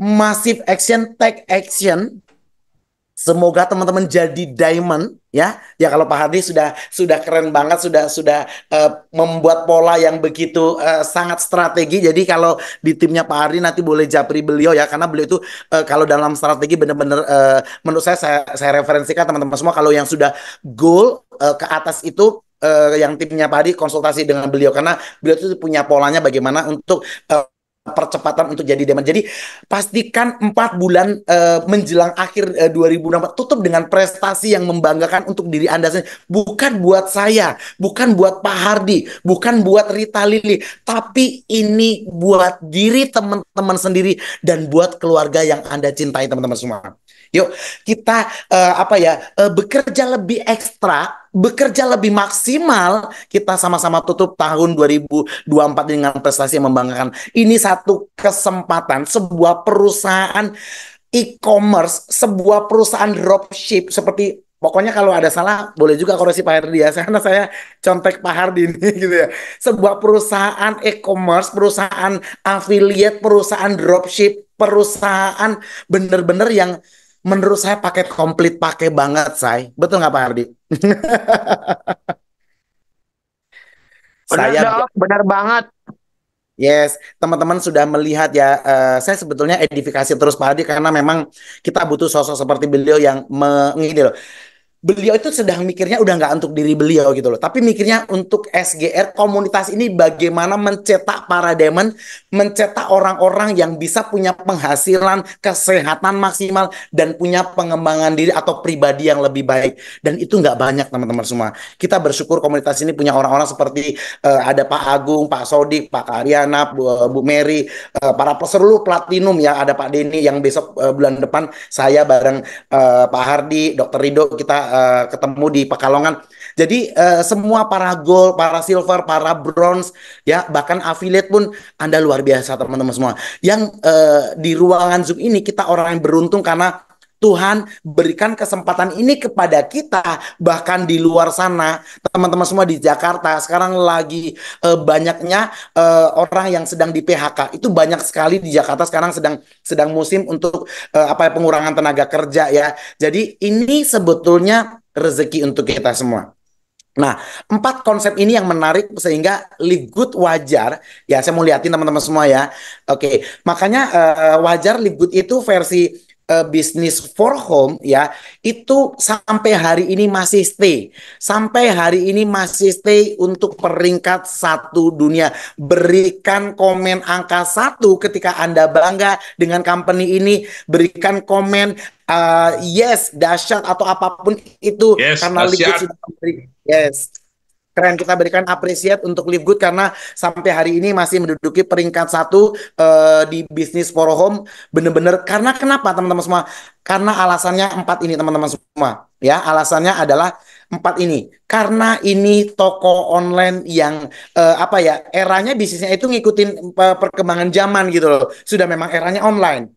massive action, take action. Semoga teman-teman jadi diamond ya. Ya kalau Pak Hadi sudah sudah keren banget, sudah sudah uh, membuat pola yang begitu uh, sangat strategi. Jadi kalau di timnya Pak Hadi nanti boleh japri beliau ya, karena beliau itu uh, kalau dalam strategi benar-benar uh, menurut saya saya, saya referensikan teman-teman semua kalau yang sudah goal uh, ke atas itu uh, yang timnya Pak Hadi konsultasi dengan beliau karena beliau itu punya polanya bagaimana untuk uh, percepatan untuk jadi demand. Jadi pastikan 4 bulan uh, menjelang akhir uh, eh, 2024 tutup dengan prestasi yang membanggakan untuk diri Anda sendiri. Bukan buat saya, bukan buat Pak Hardi, bukan buat Rita Lili, tapi ini buat diri teman-teman sendiri dan buat keluarga yang Anda cintai teman-teman semua. Yuk, kita uh, apa ya, uh, bekerja lebih ekstra bekerja lebih maksimal, kita sama-sama tutup tahun 2024 dengan prestasi yang membanggakan. Ini satu kesempatan sebuah perusahaan e-commerce, sebuah perusahaan dropship seperti Pokoknya kalau ada salah boleh juga koreksi Pak Hardi ya. Karena saya contek Pak Hardi ini gitu ya. Sebuah perusahaan e-commerce, perusahaan affiliate, perusahaan dropship, perusahaan bener-bener yang menurut saya paket komplit pakai banget saya, betul nggak Pak Hardi? benar saya benar banget. Yes, teman-teman sudah melihat ya. Uh, saya sebetulnya edifikasi terus Pak Hardi karena memang kita butuh sosok seperti beliau yang mengini beliau itu sedang mikirnya udah nggak untuk diri beliau gitu loh, tapi mikirnya untuk SGR komunitas ini bagaimana mencetak para demon mencetak orang-orang yang bisa punya penghasilan, kesehatan maksimal dan punya pengembangan diri atau pribadi yang lebih baik. Dan itu nggak banyak teman-teman semua. Kita bersyukur komunitas ini punya orang-orang seperti uh, ada Pak Agung, Pak Sodik, Pak Ariana, Bu, eh, Bu Mary, uh, para peserlu platinum ya, ada Pak Denny yang besok uh, bulan depan saya bareng uh, Pak Hardi, Dokter Rido kita Eh, ketemu di Pekalongan. Jadi uh, semua para gold, para silver, para bronze, ya bahkan affiliate pun Anda luar biasa teman-teman semua. Yang uh, di ruangan Zoom ini kita orang yang beruntung karena Tuhan berikan kesempatan ini kepada kita bahkan di luar sana teman-teman semua di Jakarta sekarang lagi e, banyaknya e, orang yang sedang di PHK itu banyak sekali di Jakarta sekarang sedang sedang musim untuk e, apa ya, pengurangan tenaga kerja ya jadi ini sebetulnya rezeki untuk kita semua. Nah, empat konsep ini yang menarik sehingga live good wajar. Ya, saya mau liatin teman-teman semua ya. Oke, makanya uh, wajar live good itu versi uh, bisnis for home ya itu sampai hari ini masih stay sampai hari ini masih stay untuk peringkat satu dunia berikan komen angka satu ketika anda bangga dengan company ini berikan komen uh, yes dahsyat atau apapun itu yes, karena sudah memberi yes keren kita berikan apresiat untuk Live Good karena sampai hari ini masih menduduki peringkat satu uh, di bisnis for home bener-bener karena kenapa teman-teman semua karena alasannya empat ini teman-teman semua ya alasannya adalah empat ini karena ini toko online yang uh, apa ya eranya bisnisnya itu ngikutin eh, perkembangan zaman gitu loh sudah memang eranya online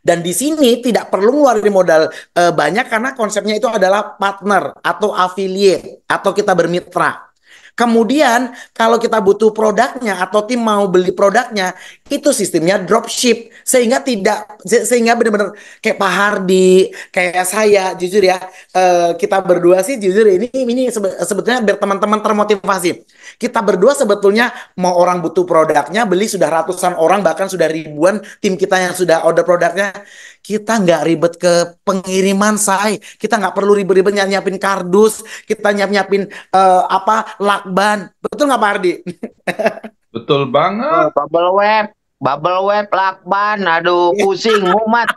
dan di sini tidak perlu ngeluarin modal e, banyak karena konsepnya itu adalah partner atau affiliate atau kita bermitra. Kemudian kalau kita butuh produknya atau tim mau beli produknya, itu sistemnya dropship sehingga tidak sehingga benar-benar kayak Pak Hardi kayak saya jujur ya uh, kita berdua sih jujur ini ini sebetulnya biar teman-teman termotivasi kita berdua sebetulnya mau orang butuh produknya beli sudah ratusan orang bahkan sudah ribuan tim kita yang sudah order produknya kita nggak ribet ke pengiriman say kita nggak perlu ribet-ribet nyiapin kardus kita nyiap nyiapin uh, eh, apa lakban betul nggak Pak Hardi Betul banget. Oh, bubble web. Bubble web, lakban, aduh iya. pusing, mumat.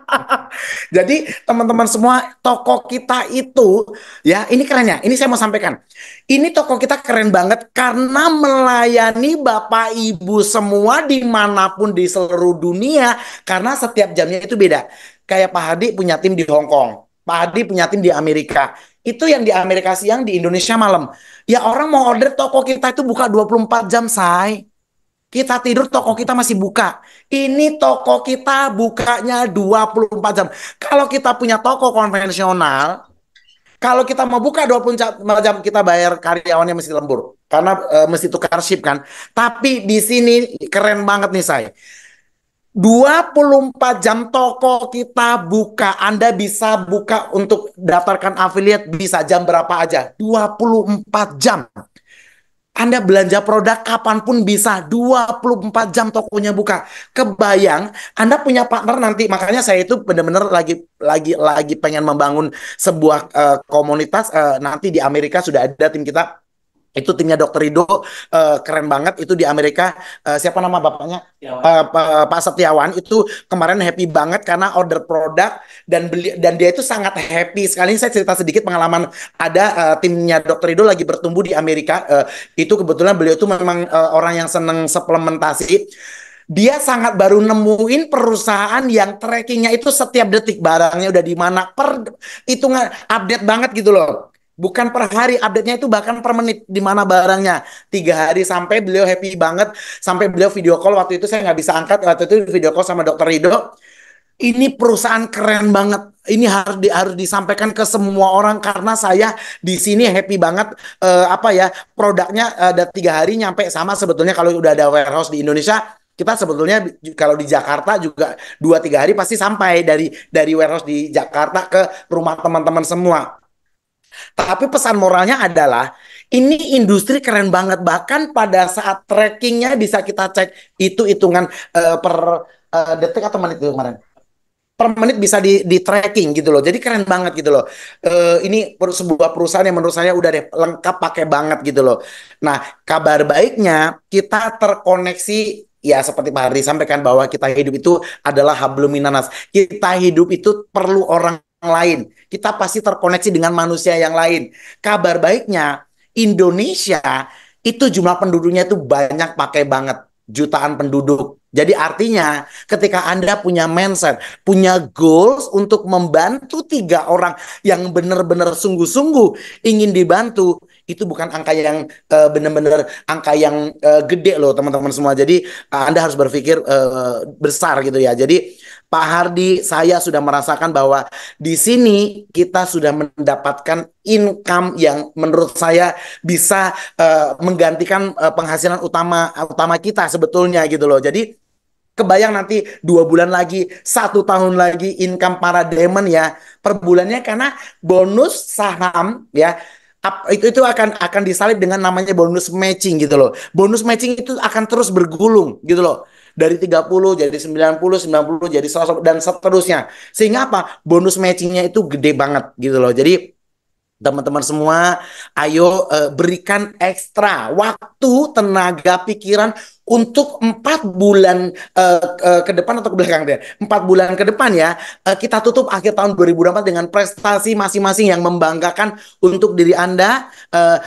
Jadi teman-teman semua toko kita itu ya ini keren ya. Ini saya mau sampaikan. Ini toko kita keren banget karena melayani bapak ibu semua dimanapun di seluruh dunia karena setiap jamnya itu beda. Kayak Pak Hadi punya tim di Hong Kong, Pak Hadi punya tim di Amerika. Itu yang di Amerika siang, di Indonesia malam. Ya orang mau order toko kita itu buka 24 jam, say. Kita tidur toko kita masih buka. Ini toko kita bukanya 24 jam. Kalau kita punya toko konvensional, kalau kita mau buka 24 jam kita bayar karyawannya mesti lembur karena e, mesti tukar shift kan. Tapi di sini keren banget nih saya. 24 jam toko kita buka. Anda bisa buka untuk daftarkan affiliate bisa jam berapa aja. 24 jam. Anda belanja produk kapanpun bisa, 24 jam tokonya buka. Kebayang, Anda punya partner nanti, makanya saya itu benar-benar lagi lagi lagi pengen membangun sebuah uh, komunitas uh, nanti di Amerika sudah ada tim kita itu timnya Dokter Rido uh, keren banget itu di Amerika uh, siapa nama bapaknya uh, Pak Setiawan itu kemarin happy banget karena order produk dan beli dan dia itu sangat happy sekali saya cerita sedikit pengalaman ada uh, timnya Dokter Rido lagi bertumbuh di Amerika uh, itu kebetulan beliau itu memang uh, orang yang seneng suplementasi dia sangat baru nemuin perusahaan yang trackingnya itu setiap detik barangnya udah di mana per nggak update banget gitu loh Bukan per hari update-nya itu bahkan per menit di mana barangnya. Tiga hari sampai beliau happy banget. Sampai beliau video call waktu itu saya nggak bisa angkat. Waktu itu video call sama dokter Rido. Ini perusahaan keren banget. Ini harus di, harus disampaikan ke semua orang karena saya di sini happy banget uh, apa ya produknya eh, ada tiga hari nyampe sama sebetulnya kalau udah ada warehouse di Indonesia kita sebetulnya kalau di Jakarta juga dua tiga hari pasti sampai dari dari warehouse di Jakarta ke rumah teman-teman semua tapi pesan moralnya adalah ini industri keren banget bahkan pada saat trackingnya bisa kita cek itu hitungan uh, per uh, detik atau menit kemarin per menit bisa di, di tracking gitu loh. Jadi keren banget gitu loh. Uh, ini sebuah perusahaan yang menurut saya udah deh lengkap pakai banget gitu loh. Nah, kabar baiknya kita terkoneksi ya seperti Pak Hari sampaikan bahwa kita hidup itu adalah habluminanas Kita hidup itu perlu orang lain. Kita pasti terkoneksi dengan manusia yang lain. Kabar baiknya, Indonesia itu jumlah penduduknya itu banyak pakai banget. Jutaan penduduk. Jadi artinya ketika Anda punya mindset, punya goals untuk membantu tiga orang yang benar-benar sungguh-sungguh ingin dibantu, itu bukan angka yang uh, benar-benar angka yang uh, gede loh teman-teman semua. Jadi uh, Anda harus berpikir uh, besar gitu ya. Jadi Pak Hardi, saya sudah merasakan bahwa di sini kita sudah mendapatkan income yang menurut saya bisa uh, menggantikan uh, penghasilan utama utama kita sebetulnya gitu loh. Jadi kebayang nanti dua bulan lagi, satu tahun lagi income para demon ya per bulannya karena bonus saham ya itu itu akan akan disalib dengan namanya bonus matching gitu loh. Bonus matching itu akan terus bergulung gitu loh dari 30 jadi 90, 90 jadi 100 dan seterusnya. Sehingga apa? Bonus matchingnya itu gede banget gitu loh. Jadi teman-teman semua, ayo eh, berikan ekstra waktu, tenaga, pikiran untuk empat bulan uh, uh, ke depan atau ke belakang deh. Empat bulan ke depan ya, uh, kita tutup akhir tahun 2024 dengan prestasi masing-masing yang membanggakan untuk diri Anda, uh,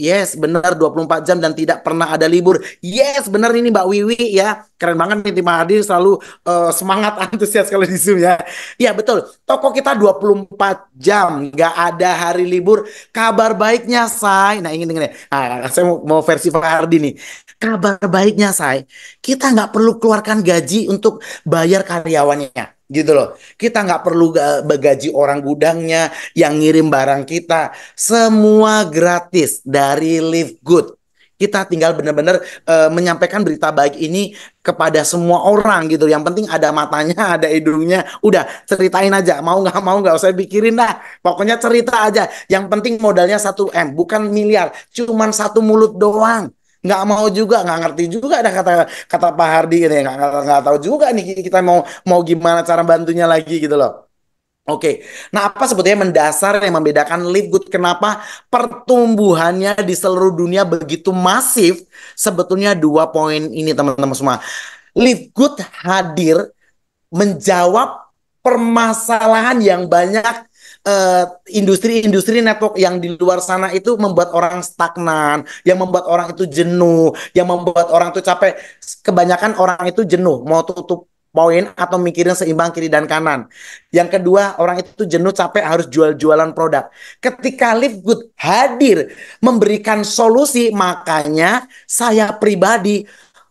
Yes, benar 24 jam dan tidak pernah ada libur. Yes, benar ini Mbak Wiwi ya. Keren banget nih tim Hadir selalu uh, semangat antusias kalau di Zoom ya. Iya betul. Toko kita 24 jam, nggak ada hari libur. Kabar baiknya say. Nah, ingin dengar, Nah, saya mau, mau versi Fardi nih. Kabar baiknya say, kita nggak perlu keluarkan gaji untuk bayar karyawannya gitu loh. Kita nggak perlu bergaji orang gudangnya yang ngirim barang kita. Semua gratis dari Live Good. Kita tinggal benar-benar uh, eh, menyampaikan berita baik ini kepada semua orang gitu. Yang penting ada matanya, ada hidungnya. Udah ceritain aja. Mau nggak mau nggak usah pikirin dah. Pokoknya cerita aja. Yang penting modalnya satu m, bukan miliar. Cuman satu mulut doang nggak mau juga nggak ngerti juga ada kata kata Pak Hardi ini gitu ya, nggak, nggak nggak tahu juga nih kita mau mau gimana cara bantunya lagi gitu loh. Oke, nah apa sebetulnya mendasar yang membedakan Live Good? Kenapa pertumbuhannya di seluruh dunia begitu masif? Sebetulnya dua poin ini teman-teman semua. Live Good hadir menjawab permasalahan yang banyak Eh, industri-industri uh, network yang di luar sana itu membuat orang stagnan, yang membuat orang itu jenuh, yang membuat orang itu capek. Kebanyakan orang itu jenuh, mau tutup poin atau mikirin seimbang kiri dan kanan. Yang kedua, orang itu jenuh capek harus jual-jualan produk. Ketika Live Good hadir memberikan solusi, makanya saya pribadi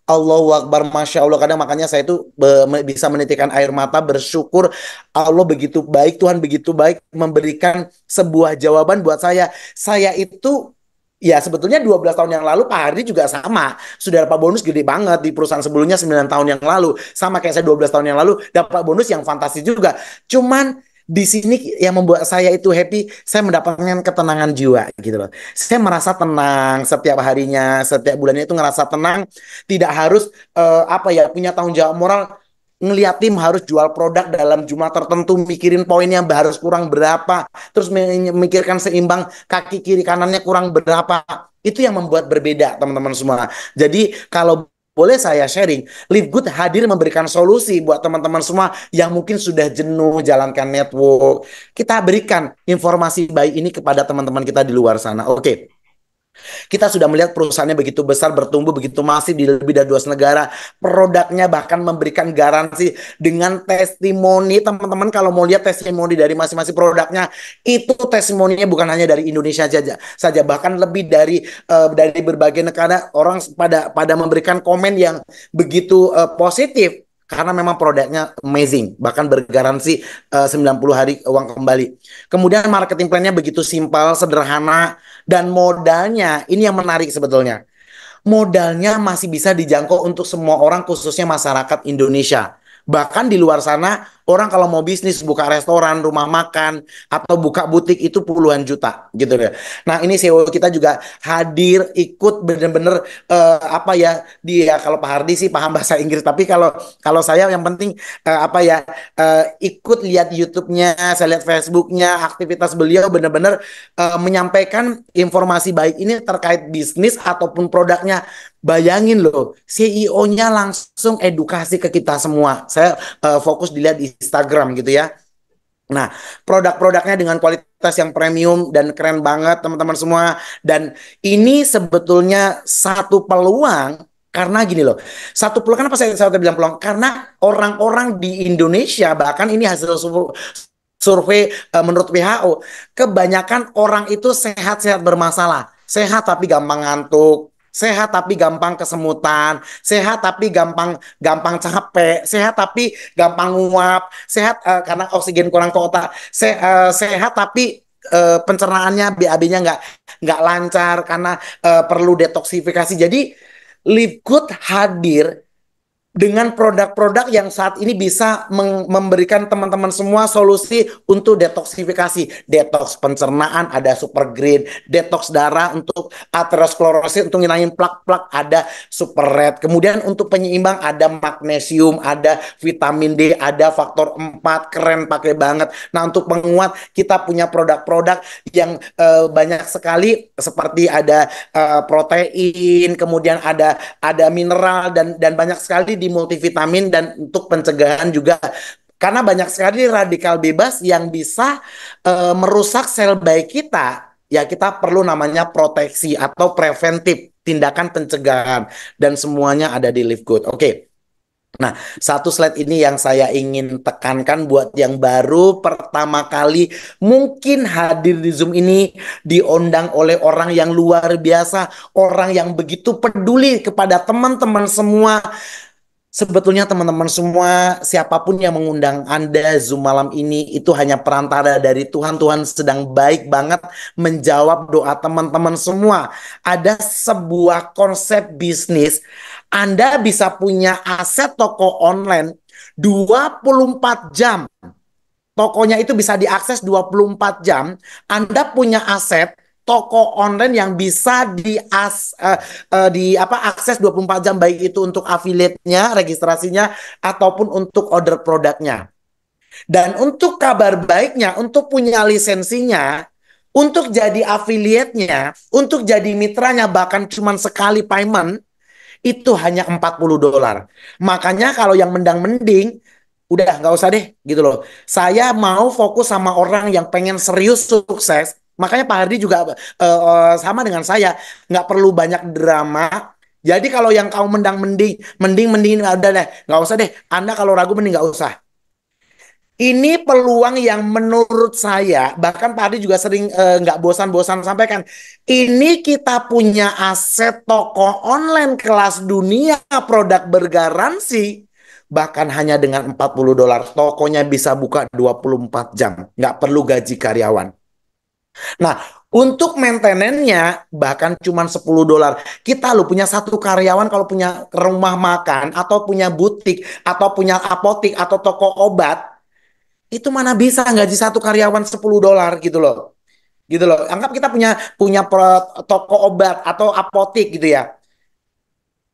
Allah Akbar, Masya Allah. Kadang makanya saya itu bisa menitikkan air mata, bersyukur Allah begitu baik, Tuhan begitu baik memberikan sebuah jawaban buat saya. Saya itu Ya sebetulnya 12 tahun yang lalu Pak Hardi juga sama. Sudah dapat bonus gede banget di perusahaan sebelumnya 9 tahun yang lalu. Sama kayak saya 12 tahun yang lalu dapat bonus yang fantastis juga. Cuman di sini yang membuat saya itu happy saya mendapatkan ketenangan jiwa gitu loh saya merasa tenang setiap harinya setiap bulannya itu ngerasa tenang tidak harus uh, apa ya punya tanggung jawab moral ngeliat tim harus jual produk dalam jumlah tertentu, mikirin poinnya harus kurang berapa, terus memikirkan seimbang kaki kiri kanannya kurang berapa. Itu yang membuat berbeda teman-teman semua. Jadi kalau boleh saya sharing. Live Good hadir memberikan solusi buat teman-teman semua yang mungkin sudah jenuh jalankan network. Kita berikan informasi baik ini kepada teman-teman kita di luar sana. Oke. Okay. Kita sudah melihat perusahaannya begitu besar, bertumbuh begitu masif di lebih dari dua negara. Produknya bahkan memberikan garansi dengan testimoni. Teman-teman kalau mau lihat testimoni dari masing-masing produknya, itu testimoninya bukan hanya dari Indonesia saja, saja bahkan lebih dari uh, dari berbagai negara orang pada pada memberikan komen yang begitu uh, positif karena memang produknya amazing bahkan bergaransi eh, uh, 90 hari uang kembali. Kemudian marketing plannya begitu simpel, sederhana dan modalnya ini yang menarik sebetulnya. Modalnya masih bisa dijangkau untuk semua orang khususnya masyarakat Indonesia. Bahkan di luar sana Orang kalau mau bisnis buka restoran, rumah makan atau buka butik itu puluhan juta gitu ya. Nah, ini CEO kita juga hadir ikut bener-bener uh, apa ya dia kalau Pak Hardi sih paham bahasa Inggris tapi kalau kalau saya yang penting uh, apa ya uh, ikut lihat YouTube-nya, saya lihat Facebook-nya, aktivitas beliau bener-bener uh, menyampaikan informasi baik ini terkait bisnis ataupun produknya. Bayangin loh, CEO-nya langsung edukasi ke kita semua. Saya uh, fokus dilihat di Instagram gitu ya. Nah, produk-produknya dengan kualitas yang premium dan keren banget teman-teman semua. Dan ini sebetulnya satu peluang karena gini loh, satu peluang kenapa saya, saya bilang peluang? Karena orang-orang di Indonesia bahkan ini hasil survei uh, menurut WHO, kebanyakan orang itu sehat-sehat bermasalah. Sehat tapi gampang ngantuk, sehat tapi gampang kesemutan, sehat tapi gampang gampang capek, sehat tapi gampang nguap, sehat uh, karena oksigen kurang ke otak, Se, uh, sehat tapi uh, pencernaannya BAB-nya nggak nggak lancar karena uh, perlu detoksifikasi. Jadi Live Good hadir dengan produk-produk yang saat ini bisa memberikan teman-teman semua solusi untuk detoksifikasi, detox pencernaan ada super green, detox darah untuk aterosklerosis untuk ngilangin plak-plak ada super red. Kemudian untuk penyeimbang ada magnesium, ada vitamin D, ada faktor 4 keren pakai banget. Nah, untuk penguat kita punya produk-produk yang uh, banyak sekali seperti ada uh, protein, kemudian ada ada mineral dan dan banyak sekali di multivitamin dan untuk pencegahan juga karena banyak sekali radikal bebas yang bisa uh, merusak sel baik kita ya kita perlu namanya proteksi atau preventif tindakan pencegahan dan semuanya ada di Live Good. Oke. Okay. Nah, satu slide ini yang saya ingin tekankan buat yang baru pertama kali mungkin hadir di Zoom ini diundang oleh orang yang luar biasa, orang yang begitu peduli kepada teman-teman semua Sebetulnya teman-teman semua, siapapun yang mengundang Anda Zoom malam ini itu hanya perantara dari Tuhan. Tuhan sedang baik banget menjawab doa teman-teman semua. Ada sebuah konsep bisnis, Anda bisa punya aset toko online 24 jam. Tokonya itu bisa diakses 24 jam. Anda punya aset toko online yang bisa di as, uh, uh, di apa akses 24 jam baik itu untuk affiliate-nya, registrasinya ataupun untuk order produknya. Dan untuk kabar baiknya, untuk punya lisensinya, untuk jadi affiliate-nya, untuk jadi mitranya bahkan cuma sekali payment itu hanya 40 dolar. Makanya kalau yang mendang-mending udah nggak usah deh gitu loh. Saya mau fokus sama orang yang pengen serius sukses Makanya Pak Hardi juga uh, sama dengan saya, nggak perlu banyak drama. Jadi kalau yang kamu mendang mending, mending mending ada deh, nggak usah deh. Anda kalau ragu mending nggak usah. Ini peluang yang menurut saya bahkan Pak Hardi juga sering uh, nggak bosan-bosan sampaikan. Ini kita punya aset toko online kelas dunia produk bergaransi bahkan hanya dengan 40 dolar tokonya bisa buka 24 jam nggak perlu gaji karyawan Nah, untuk maintenance-nya bahkan cuma 10 dolar. Kita lo punya satu karyawan kalau punya rumah makan atau punya butik atau punya apotik atau toko obat itu mana bisa gaji satu karyawan 10 dolar gitu loh. Gitu loh. Anggap kita punya punya toko obat atau apotik gitu ya.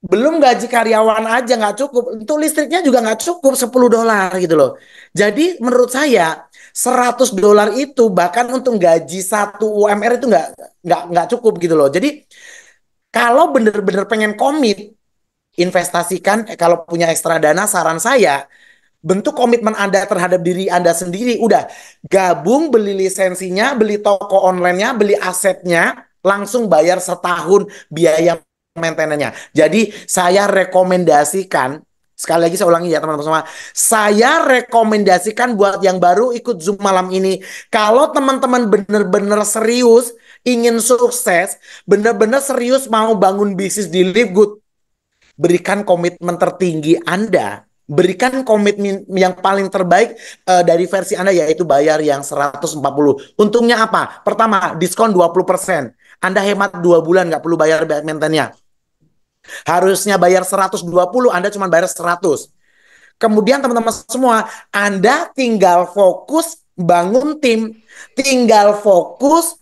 Belum gaji karyawan aja nggak cukup, untuk listriknya juga nggak cukup 10 dolar gitu loh. Jadi menurut saya 100 dolar itu bahkan untuk gaji satu UMR itu nggak nggak nggak cukup gitu loh. Jadi kalau bener-bener pengen komit investasikan eh, kalau punya ekstra dana saran saya bentuk komitmen Anda terhadap diri Anda sendiri udah gabung beli lisensinya, beli toko onlinenya, beli asetnya, langsung bayar setahun biaya maintenance-nya. Jadi saya rekomendasikan Sekali lagi saya ulangi ya teman-teman semua. Saya rekomendasikan buat yang baru ikut Zoom malam ini. Kalau teman-teman benar-benar serius ingin sukses, benar-benar serius mau bangun bisnis di Live Good, berikan komitmen tertinggi Anda. Berikan komitmen yang paling terbaik uh, dari versi Anda yaitu bayar yang 140. Untungnya apa? Pertama, diskon 20%. Anda hemat 2 bulan nggak perlu bayar maintenance-nya. Harusnya bayar 120, Anda cuma bayar 100. Kemudian teman-teman semua, Anda tinggal fokus bangun tim, tinggal fokus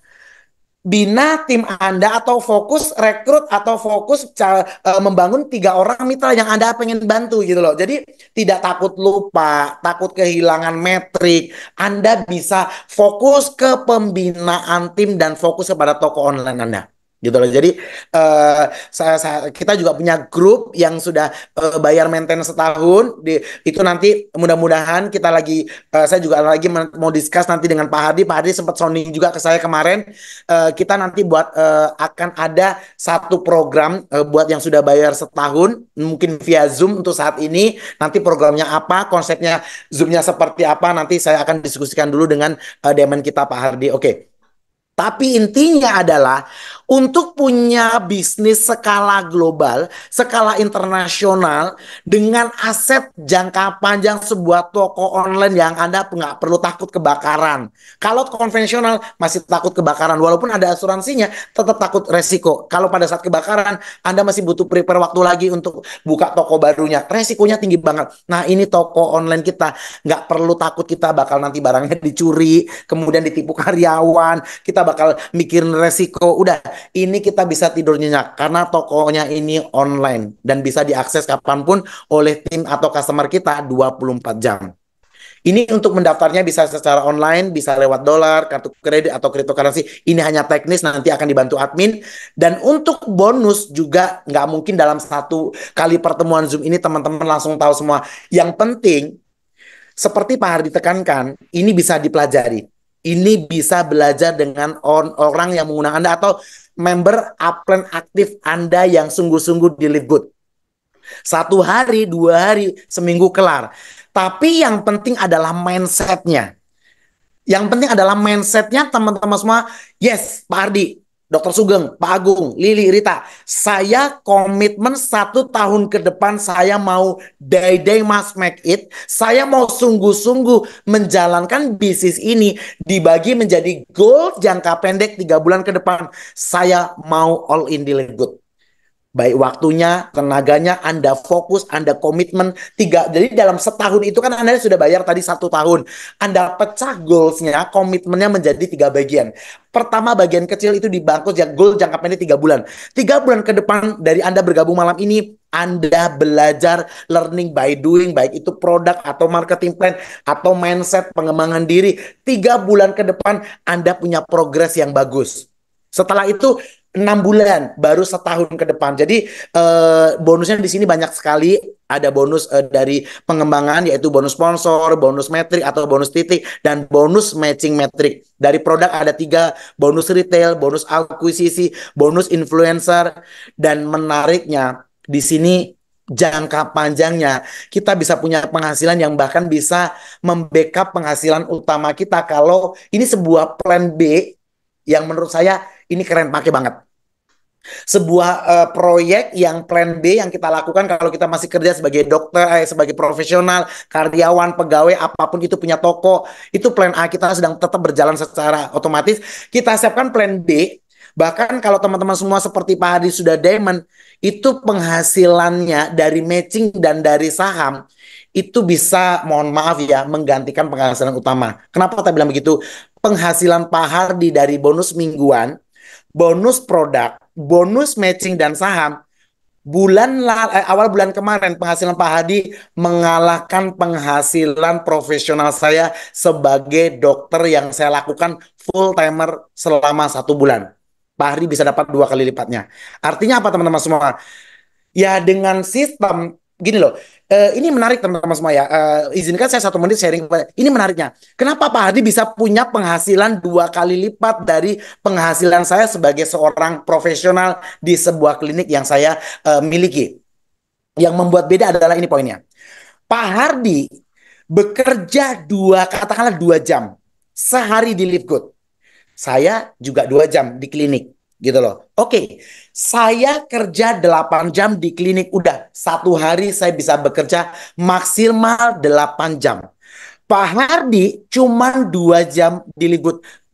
bina tim Anda atau fokus rekrut atau fokus cara, uh, e, membangun tiga orang mitra yang Anda pengen bantu gitu loh. Jadi tidak takut lupa, takut kehilangan metrik. Anda bisa fokus ke pembinaan tim dan fokus kepada toko online Anda gitu loh. Jadi uh, eh, saya, saya, kita juga punya grup yang sudah uh, bayar maintenance setahun. Di, itu nanti mudah-mudahan kita lagi uh, saya juga lagi mau discuss nanti dengan Pak Hadi. Pak Hadi sempat sounding juga ke saya kemarin. Uh, kita nanti buat uh, akan ada satu program uh, buat yang sudah bayar setahun, mungkin via Zoom untuk saat ini. Nanti programnya apa, konsepnya Zoomnya seperti apa, nanti saya akan diskusikan dulu dengan uh, Demen kita Pak Hardi. Oke. Okay. Tapi intinya adalah untuk punya bisnis skala global, skala internasional dengan aset jangka panjang sebuah toko online yang Anda nggak perlu takut kebakaran. Kalau konvensional masih takut kebakaran walaupun ada asuransinya tetap takut resiko. Kalau pada saat kebakaran Anda masih butuh prepare waktu lagi untuk buka toko barunya. Resikonya tinggi banget. Nah, ini toko online kita nggak perlu takut kita bakal nanti barangnya dicuri, kemudian ditipu karyawan, kita bakal mikirin resiko. Udah, ini kita bisa tidur nyenyak karena tokonya ini online dan bisa diakses kapanpun oleh tim atau customer kita 24 jam. Ini untuk mendaftarnya bisa secara online, bisa lewat dolar, kartu kredit atau cryptocurrency. Ini hanya teknis, nanti akan dibantu admin. Dan untuk bonus juga nggak mungkin dalam satu kali pertemuan Zoom ini teman-teman langsung tahu semua. Yang penting, seperti Pak Hardi tekankan, ini bisa dipelajari ini bisa belajar dengan orang orang yang menggunakan Anda atau member upline aktif Anda yang sungguh-sungguh di Live Good. Satu hari, dua hari, seminggu kelar. Tapi yang penting adalah mindsetnya. Yang penting adalah mindsetnya teman-teman semua. Yes, Pak Ardi, Dokter Sugeng, Pak Agung, Lili, Rita. Saya komitmen satu tahun ke depan saya mau day day must make it. Saya mau sungguh-sungguh menjalankan bisnis ini dibagi menjadi goal jangka pendek tiga bulan ke depan. Saya mau all in di legut baik waktunya, tenaganya, Anda fokus, Anda komitmen. Tiga, jadi dalam setahun itu kan Anda sudah bayar tadi satu tahun. Anda pecah goalsnya, komitmennya menjadi tiga bagian. Pertama bagian kecil itu dibangkus ya goal jangka pendek tiga bulan. Tiga bulan ke depan dari Anda bergabung malam ini, anda belajar learning by doing, baik itu produk atau marketing plan atau mindset pengembangan diri. Tiga bulan ke depan Anda punya progres yang bagus. Setelah itu enam bulan baru setahun ke depan. Jadi eh, bonusnya di sini banyak sekali. Ada bonus eh, dari pengembangan yaitu bonus sponsor, bonus metrik atau bonus titik dan bonus matching metrik. Dari produk ada tiga bonus retail, bonus akuisisi, bonus influencer dan menariknya di sini jangka panjangnya kita bisa punya penghasilan yang bahkan bisa membackup penghasilan utama kita kalau ini sebuah plan B yang menurut saya ini keren pakai banget. Sebuah uh, proyek yang plan B yang kita lakukan kalau kita masih kerja sebagai dokter, eh, sebagai profesional, karyawan, pegawai, apapun itu punya toko, itu plan A kita sedang tetap berjalan secara otomatis. Kita siapkan plan B Bahkan kalau teman-teman semua seperti Pak Hadi sudah diamond, itu penghasilannya dari matching dan dari saham itu bisa mohon maaf ya menggantikan penghasilan utama. Kenapa saya bilang begitu? Penghasilan Pak Hardi dari bonus mingguan bonus produk, bonus matching dan saham bulan eh, awal bulan kemarin penghasilan Pak Hadi mengalahkan penghasilan profesional saya sebagai dokter yang saya lakukan full timer selama satu bulan. Pak Hadi bisa dapat dua kali lipatnya. Artinya apa teman-teman semua? Ya dengan sistem gini loh, Eh, ini menarik teman-teman semua ya. Uh, izinkan saya satu menit sharing. Ini menariknya. Kenapa Pak Hadi bisa punya penghasilan dua kali lipat dari penghasilan saya sebagai seorang profesional di sebuah klinik yang saya uh, miliki? Yang membuat beda adalah ini poinnya. Pak Hardi bekerja dua katakanlah dua jam sehari di Live Good. Saya juga dua jam di klinik gitu loh. Oke, okay, saya kerja 8 jam di klinik udah. Satu hari saya bisa bekerja maksimal 8 jam. Pak Hardi cuma dua jam di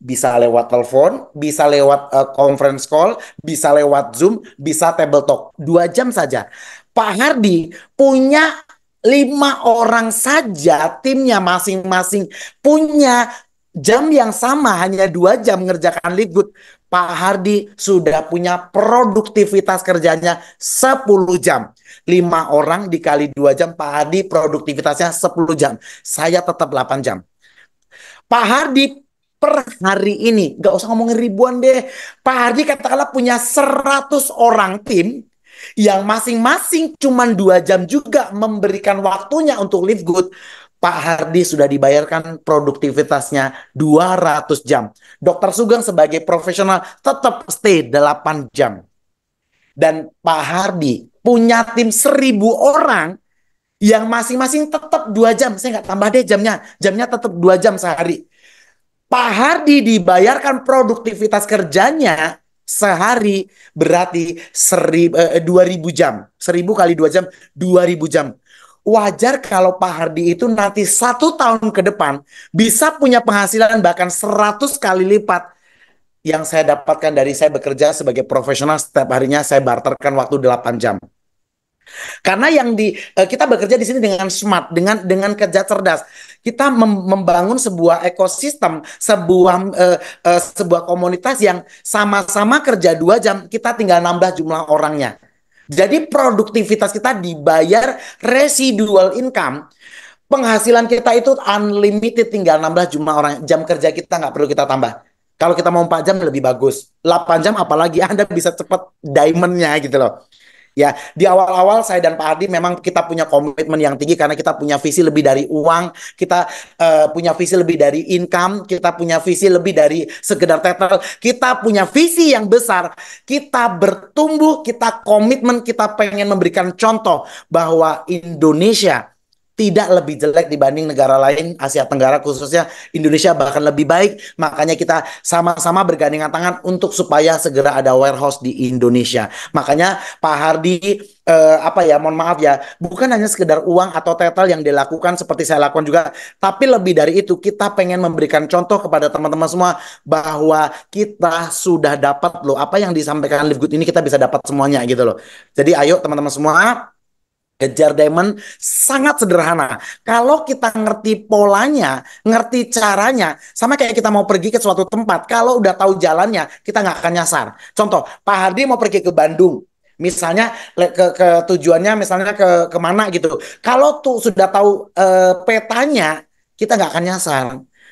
Bisa lewat telepon, bisa lewat uh, conference call, bisa lewat Zoom, bisa table talk. dua jam saja. Pak Hardi punya lima orang saja timnya masing-masing punya jam yang sama hanya dua jam mengerjakan ligut Pak Hardi sudah punya produktivitas kerjanya 10 jam. 5 orang dikali 2 jam, Pak Hardi produktivitasnya 10 jam. Saya tetap 8 jam. Pak Hardi per hari ini, gak usah ngomongin ribuan deh. Pak Hardi katakanlah punya 100 orang tim, yang masing-masing cuma dua jam juga memberikan waktunya untuk live good, Pak Hardi sudah dibayarkan produktivitasnya 200 jam. Dokter Sugeng sebagai profesional tetap stay 8 jam. Dan Pak Hardi punya tim 1000 orang yang masing-masing tetap 2 jam. Saya nggak tambah deh jamnya. Jamnya tetap 2 jam sehari. Pak Hardi dibayarkan produktivitas kerjanya sehari berarti eh, dua eh, 2000 jam. 1000 kali 2 jam, 2000 jam wajar kalau Pak Hardi itu nanti satu tahun ke depan bisa punya penghasilan bahkan 100 kali lipat yang saya dapatkan dari saya bekerja sebagai profesional setiap harinya saya barterkan waktu 8 jam. Karena yang di eh, kita bekerja di sini dengan smart, dengan dengan kerja cerdas. Kita membangun sebuah ekosistem, sebuah eh, eh, sebuah komunitas yang sama-sama kerja dua jam, kita tinggal nambah jumlah orangnya. Jadi produktivitas kita dibayar residual income. Penghasilan kita itu unlimited tinggal 16 jumlah orang jam kerja kita nggak perlu kita tambah. Kalau kita mau 4 jam lebih bagus. 8 jam apalagi Anda bisa cepat diamondnya gitu loh. Ya, di awal-awal saya dan Pak Adi memang kita punya komitmen yang tinggi karena kita punya visi lebih dari uang, kita uh, punya visi lebih dari income, kita punya visi lebih dari sekedar tetel, kita punya visi yang besar, kita bertumbuh, kita komitmen, kita pengen memberikan contoh bahwa Indonesia tidak lebih jelek dibanding negara lain Asia Tenggara khususnya Indonesia bahkan lebih baik makanya kita sama-sama bergandengan tangan untuk supaya segera ada warehouse di Indonesia makanya Pak Hardi eh, apa ya mohon maaf ya bukan hanya sekedar uang atau total yang dilakukan seperti saya lakukan juga tapi lebih dari itu kita pengen memberikan contoh kepada teman-teman semua bahwa kita sudah dapat loh apa yang disampaikan Live Good ini kita bisa dapat semuanya gitu loh jadi ayo teman-teman semua Kejar diamond sangat sederhana. Kalau kita ngerti polanya, ngerti caranya, sama kayak kita mau pergi ke suatu tempat. Kalau udah tahu jalannya, kita nggak akan nyasar. Contoh, Pak Hardi mau pergi ke Bandung, misalnya ke, ke tujuannya misalnya ke kemana gitu. Kalau tuh sudah tahu e, petanya, kita nggak akan nyasar.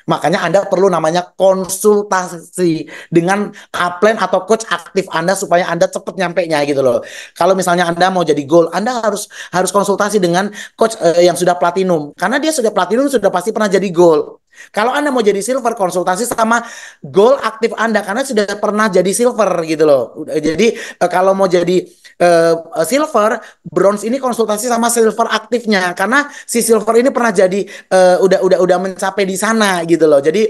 Makanya Anda perlu namanya konsultasi dengan kaplan atau coach aktif Anda supaya Anda cepat nyampe nya gitu loh. Kalau misalnya Anda mau jadi goal, Anda harus harus konsultasi dengan coach uh, yang sudah platinum. Karena dia sudah platinum sudah pasti pernah jadi goal. Kalau Anda mau jadi silver, konsultasi sama goal aktif Anda karena sudah pernah jadi silver gitu loh. Jadi eh, kalau mau jadi uh, silver, bronze ini konsultasi sama silver aktifnya karena si silver ini pernah jadi uh, udah udah udah mencapai di sana gitu loh. Jadi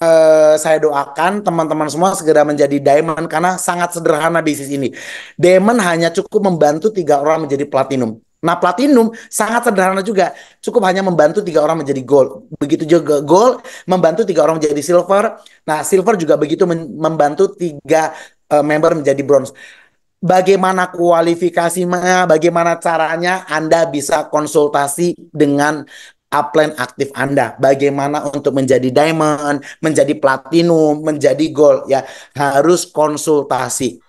uh, saya doakan teman-teman semua segera menjadi diamond karena sangat sederhana bisnis ini. Diamond hanya cukup membantu tiga orang menjadi platinum. Nah, platinum sangat sederhana juga. Cukup hanya membantu tiga orang menjadi gold. Begitu juga gold membantu tiga orang menjadi silver. Nah, silver juga begitu membantu tiga uh, member menjadi bronze bagaimana kualifikasinya, bagaimana caranya Anda bisa konsultasi dengan upline aktif Anda. Bagaimana untuk menjadi diamond, menjadi platinum, menjadi gold ya. Harus konsultasi.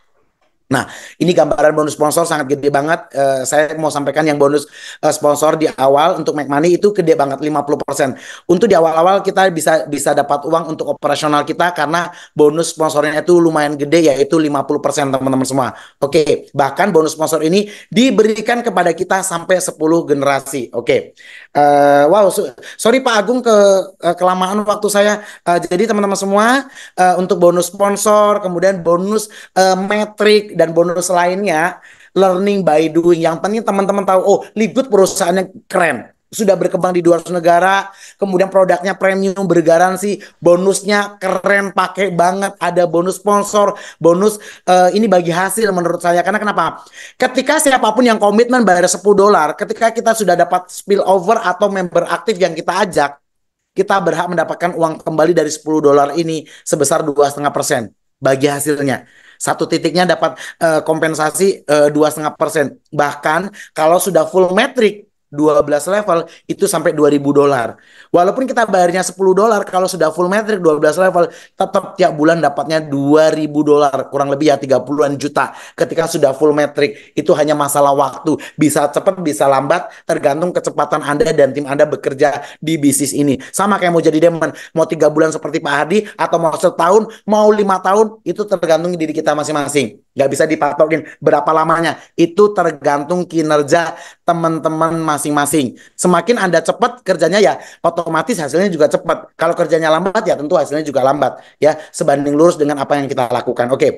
Nah, ini gambaran bonus sponsor sangat gede banget. Uh, saya mau sampaikan yang bonus uh, sponsor di awal untuk Make Money itu gede banget 50%. Untuk di awal-awal kita bisa bisa dapat uang untuk operasional kita karena bonus sponsornya itu lumayan gede yaitu 50% teman-teman semua. Oke, okay. bahkan bonus sponsor ini diberikan kepada kita sampai 10 generasi. Oke. Okay. Uh, eh, wow, so, sorry Pak Agung ke uh, kelamaan waktu saya. Uh, jadi teman-teman semua uh, untuk bonus sponsor, kemudian bonus uh, metrik dan bonus lainnya learning by doing. Yang penting teman-teman tahu oh Ligut perusahaannya keren sudah berkembang di 200 negara, kemudian produknya premium bergaransi, bonusnya keren pakai banget, ada bonus sponsor, bonus uh, ini bagi hasil menurut saya. Karena kenapa? Ketika siapapun yang komitmen bayar 10 dolar, ketika kita sudah dapat spill over atau member aktif yang kita ajak, kita berhak mendapatkan uang kembali dari 10 dolar ini sebesar dua setengah persen bagi hasilnya. Satu titiknya dapat uh, kompensasi eh, dua setengah persen. Bahkan kalau sudah full metric 12 level itu sampai 2000 dolar. Walaupun kita bayarnya 10 dolar kalau sudah full metric 12 level tetap tiap bulan dapatnya 2000 dolar kurang lebih ya 30-an juta ketika sudah full metric itu hanya masalah waktu bisa cepat bisa lambat tergantung kecepatan Anda dan tim Anda bekerja di bisnis ini. Sama kayak mau jadi demen mau tiga bulan seperti Pak Hadi atau mau setahun mau lima tahun itu tergantung diri kita masing-masing nggak bisa dipatokin berapa lamanya. Itu tergantung kinerja teman-teman masing-masing. Semakin Anda cepat kerjanya ya otomatis hasilnya juga cepat. Kalau kerjanya lambat ya tentu hasilnya juga lambat ya sebanding lurus dengan apa yang kita lakukan. Oke. Okay.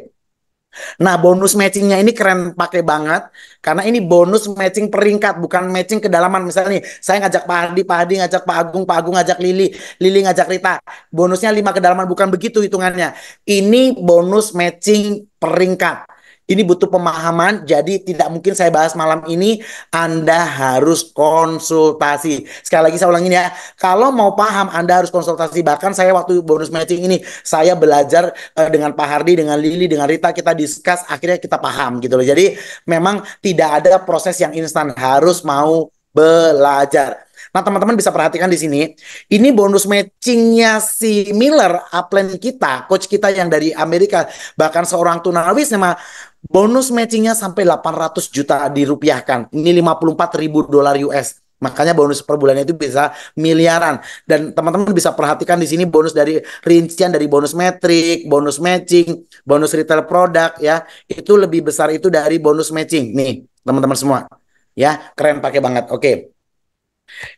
Nah, bonus matchingnya ini keren pakai banget karena ini bonus matching peringkat bukan matching kedalaman. Misalnya nih, saya ngajak Pak Hadi, Pak Hadi ngajak Pak Agung, Pak Agung ngajak Lili, Lili ngajak Rita. Bonusnya lima kedalaman bukan begitu hitungannya. Ini bonus matching peringkat. Ini butuh pemahaman, jadi tidak mungkin saya bahas malam ini. Anda harus konsultasi. Sekali lagi saya ulangin ya, kalau mau paham Anda harus konsultasi. Bahkan saya waktu bonus matching ini, saya belajar uh, dengan Pak Hardi, dengan Lili, dengan Rita, kita discuss, akhirnya kita paham gitu loh. Jadi memang tidak ada proses yang instan, harus mau belajar. Nah, teman-teman bisa perhatikan di sini, ini bonus matchingnya si Miller, upline kita, coach kita yang dari Amerika, bahkan seorang tunawisma, bonus matchingnya sampai 800 juta dirupiahkan. Ini 54 ribu dolar US. Makanya bonus per bulannya itu bisa miliaran. Dan teman-teman bisa perhatikan di sini bonus dari rincian dari bonus metrik, bonus matching, bonus retail produk ya. Itu lebih besar itu dari bonus matching. Nih, teman-teman semua. Ya, keren pakai banget. Oke.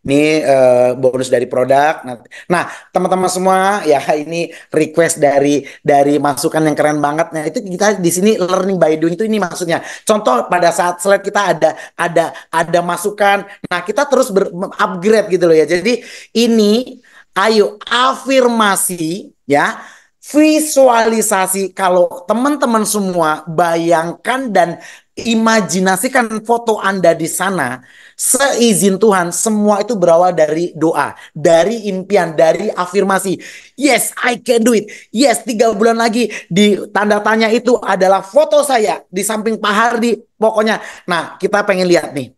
Ini uh, bonus dari produk. Nah, nah, teman-teman semua, ya ini request dari dari masukan yang keren banget. Nah, itu kita di sini learning by doing itu ini maksudnya. Contoh pada saat slide kita ada ada ada masukan. Nah, kita terus upgrade gitu loh ya. Jadi ini ayo afirmasi ya visualisasi kalau teman-teman semua bayangkan dan imajinasikan foto Anda di sana seizin Tuhan, semua itu berawal dari doa, dari impian, dari afirmasi. Yes, I can do it. Yes, tiga bulan lagi di tanda tanya itu adalah foto saya di samping Pak Hardi. Pokoknya, nah kita pengen lihat nih.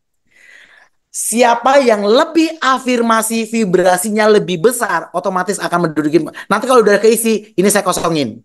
Siapa yang lebih afirmasi vibrasinya lebih besar, otomatis akan menduduki. Nanti kalau udah keisi, ini saya kosongin.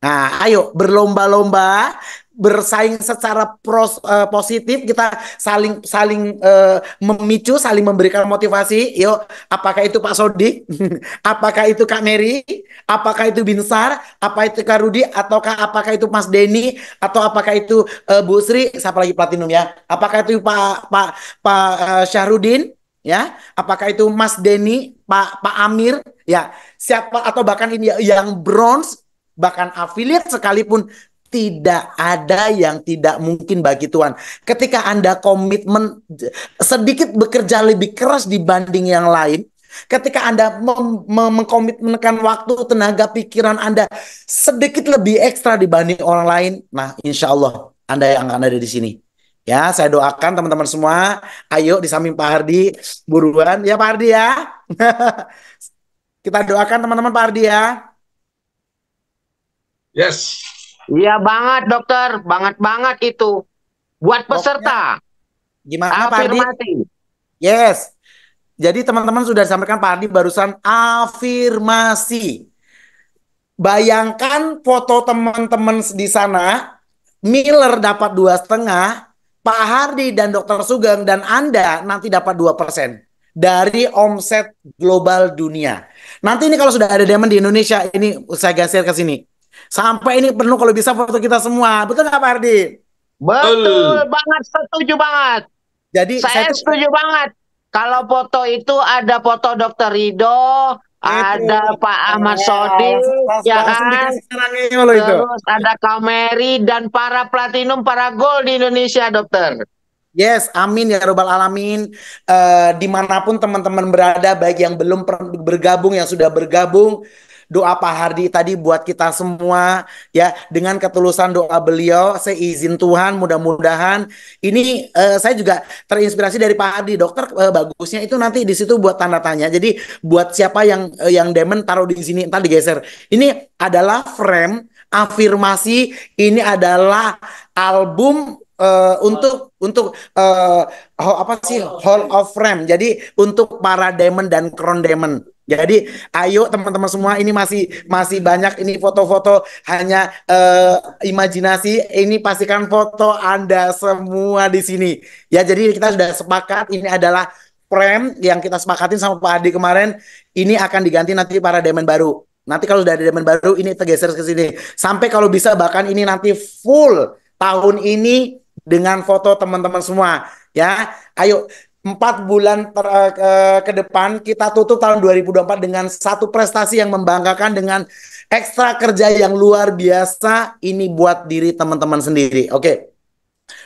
Nah, ayo berlomba-lomba bersaing secara pros, uh, positif kita saling saling uh, memicu saling memberikan motivasi yuk apakah itu Pak Sodik apakah itu Kak Mary apakah itu Binsar apa itu Kak Rudi ataukah apakah itu Mas Denny atau apakah itu uh, Bu Sri siapa lagi platinum ya apakah itu Pak Pak Pak uh, Syahrudin ya apakah itu Mas Denny Pak Pak Amir ya siapa atau bahkan ini yang bronze bahkan afiliat sekalipun tidak ada yang tidak mungkin bagi Tuhan. Ketika Anda komitmen sedikit bekerja lebih keras dibanding yang lain, ketika Anda mengkomitmenkan waktu, tenaga, pikiran Anda sedikit lebih ekstra dibanding orang lain, nah insya Allah Anda yang akan ada di sini. Ya, saya doakan teman-teman semua. Ayo di samping Pak Hardi buruan ya Pak Hardi ya. Kita doakan teman-teman Pak Hardi ya. Yes. Iya banget dokter, banget banget itu. Buat peserta. Gimana Afirmasi. Yes. Jadi teman-teman sudah disampaikan Pak Adi barusan afirmasi. Bayangkan foto teman-teman di sana, Miller dapat dua setengah, Pak Hardi dan Dokter Sugeng dan Anda nanti dapat dua persen dari omset global dunia. Nanti ini kalau sudah ada diamond di Indonesia, ini saya geser ke sini. Sampai ini penuh kalau bisa foto kita semua. Betul nggak Pak Ardi? Betul banget, setuju banget. Jadi saya, saya setuju banget. Kalau foto itu ada foto Dokter Rido, ada Pak Ahmad iya, Sodi, ya kan? Terus itu. ada Kameri dan para platinum, para gold di Indonesia, dokter. Yes, amin ya robbal alamin. Uh, dimanapun teman-teman berada, baik yang belum bergabung, yang sudah bergabung, doa Pak Hardi tadi buat kita semua ya dengan ketulusan doa beliau seizin Tuhan mudah-mudahan ini uh, saya juga terinspirasi dari Pak Hardi dokter uh, bagusnya itu nanti di situ buat tanda tanya jadi buat siapa yang uh, yang demen taruh di sini entar digeser ini adalah frame afirmasi ini adalah album uh, untuk untuk uh, apa sih hall of frame jadi untuk para demon dan crown demon jadi ayo teman-teman semua ini masih masih banyak ini foto-foto hanya uh, imajinasi. Ini pastikan foto Anda semua di sini. Ya jadi kita sudah sepakat ini adalah prem yang kita sepakatin sama Pak Adi kemarin ini akan diganti nanti para diamond baru. Nanti kalau sudah ada diamond baru ini tergeser ke sini. Sampai kalau bisa bahkan ini nanti full tahun ini dengan foto teman-teman semua ya. Ayo empat bulan ter, uh, ke depan kita tutup tahun 2024 dengan satu prestasi yang membanggakan dengan ekstra kerja yang luar biasa ini buat diri teman-teman sendiri. Oke. Okay.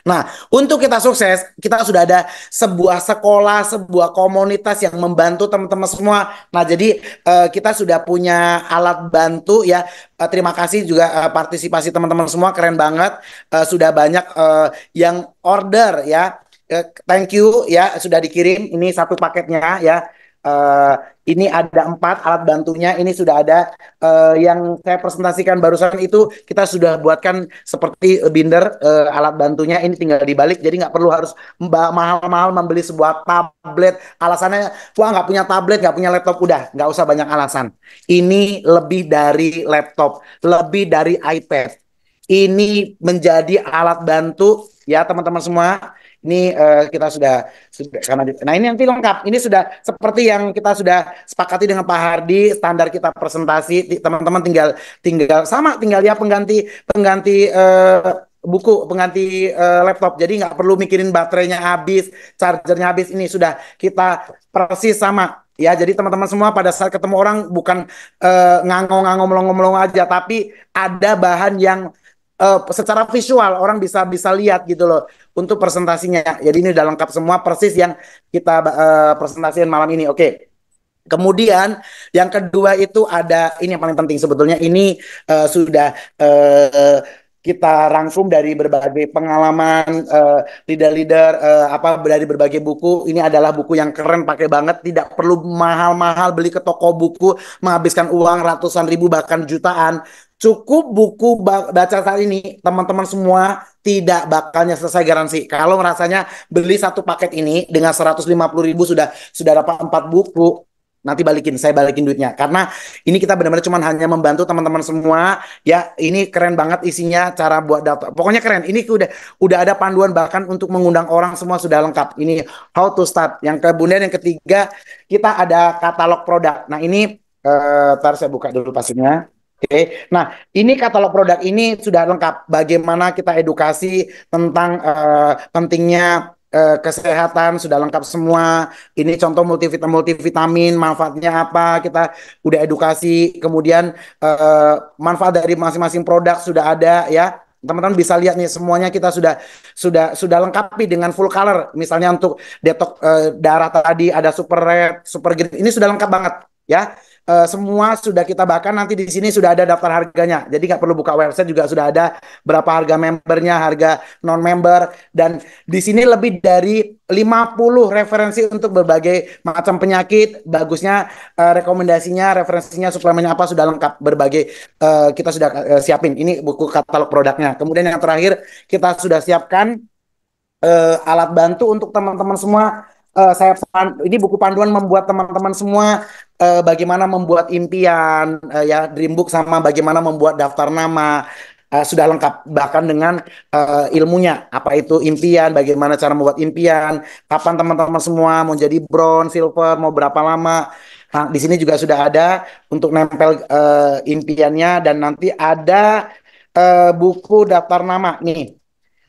Nah, untuk kita sukses, kita sudah ada sebuah sekolah, sebuah komunitas yang membantu teman-teman semua. Nah, jadi uh, kita sudah punya alat bantu ya. Uh, terima kasih juga uh, partisipasi teman-teman semua, keren banget. Uh, sudah banyak uh, yang order ya Eh, thank you ya sudah dikirim ini satu paketnya ya. Uh, ini ada empat alat bantunya. Ini sudah ada uh, yang saya presentasikan barusan itu kita sudah buatkan seperti binder uh, alat bantunya. Ini tinggal dibalik, jadi nggak perlu harus mahal-mahal membeli sebuah tablet. Alasannya, wah nggak punya tablet, nggak punya laptop, udah nggak usah banyak alasan. Ini lebih dari laptop, lebih dari iPad. Ini menjadi alat bantu ya teman-teman semua ini uh, kita sudah, sudah karena nah ini nanti lengkap. Ini sudah seperti yang kita sudah sepakati dengan Pak Hardi, standar kita presentasi teman-teman tinggal tinggal sama tinggal ya pengganti pengganti uh, buku pengganti uh, laptop. Jadi nggak perlu mikirin baterainya habis, chargernya habis. Ini sudah kita persis sama. Ya, jadi teman-teman semua pada saat ketemu orang bukan uh, ngangong-ngangong melongo melongo aja, tapi ada bahan yang uh, secara visual orang bisa bisa lihat gitu loh untuk presentasinya. Jadi ini udah lengkap semua persis yang kita uh, eh, presentasikan malam ini. Oke. Okay. Kemudian yang kedua itu ada ini yang paling penting sebetulnya ini uh, sudah uh, kita rangkum dari berbagai pengalaman leader-leader uh, uh, apa dari berbagai buku ini adalah buku yang keren pakai banget tidak perlu mahal-mahal beli ke toko buku menghabiskan uang ratusan ribu bahkan jutaan cukup buku baca saat ini teman-teman semua tidak bakalnya selesai garansi. Kalau rasanya beli satu paket ini dengan 150 ribu sudah sudah dapat empat buku, nanti balikin saya balikin duitnya karena ini kita benar-benar cuma hanya membantu teman-teman semua ya ini keren banget isinya cara buat data pokoknya keren ini udah udah ada panduan bahkan untuk mengundang orang semua sudah lengkap ini how to start yang kemudian yang ketiga kita ada katalog produk nah ini eh, tar saya buka dulu pastinya Oke, nah ini katalog produk ini sudah lengkap. Bagaimana kita edukasi tentang uh, pentingnya uh, kesehatan sudah lengkap semua. Ini contoh multivitamin, multivitamin manfaatnya apa kita udah edukasi. Kemudian uh, manfaat dari masing-masing produk sudah ada ya teman-teman bisa lihat nih semuanya kita sudah sudah sudah lengkapi dengan full color misalnya untuk detok uh, darah tadi ada super red super green ini sudah lengkap banget ya uh, semua sudah kita bahkan nanti di sini sudah ada daftar harganya. Jadi nggak perlu buka website juga sudah ada berapa harga membernya, harga non member dan di sini lebih dari 50 referensi untuk berbagai macam penyakit. Bagusnya uh, rekomendasinya, referensinya, suplemennya apa sudah lengkap berbagai uh, kita sudah uh, siapin. Ini buku katalog produknya. Kemudian yang terakhir kita sudah siapkan uh, alat bantu untuk teman-teman semua uh, saya ini buku panduan membuat teman-teman semua uh, bagaimana membuat impian uh, ya dream book sama bagaimana membuat daftar nama uh, sudah lengkap bahkan dengan uh, ilmunya apa itu impian bagaimana cara membuat impian kapan teman-teman semua mau jadi bronze silver mau berapa lama nah di sini juga sudah ada untuk nempel uh, impiannya dan nanti ada uh, buku daftar nama nih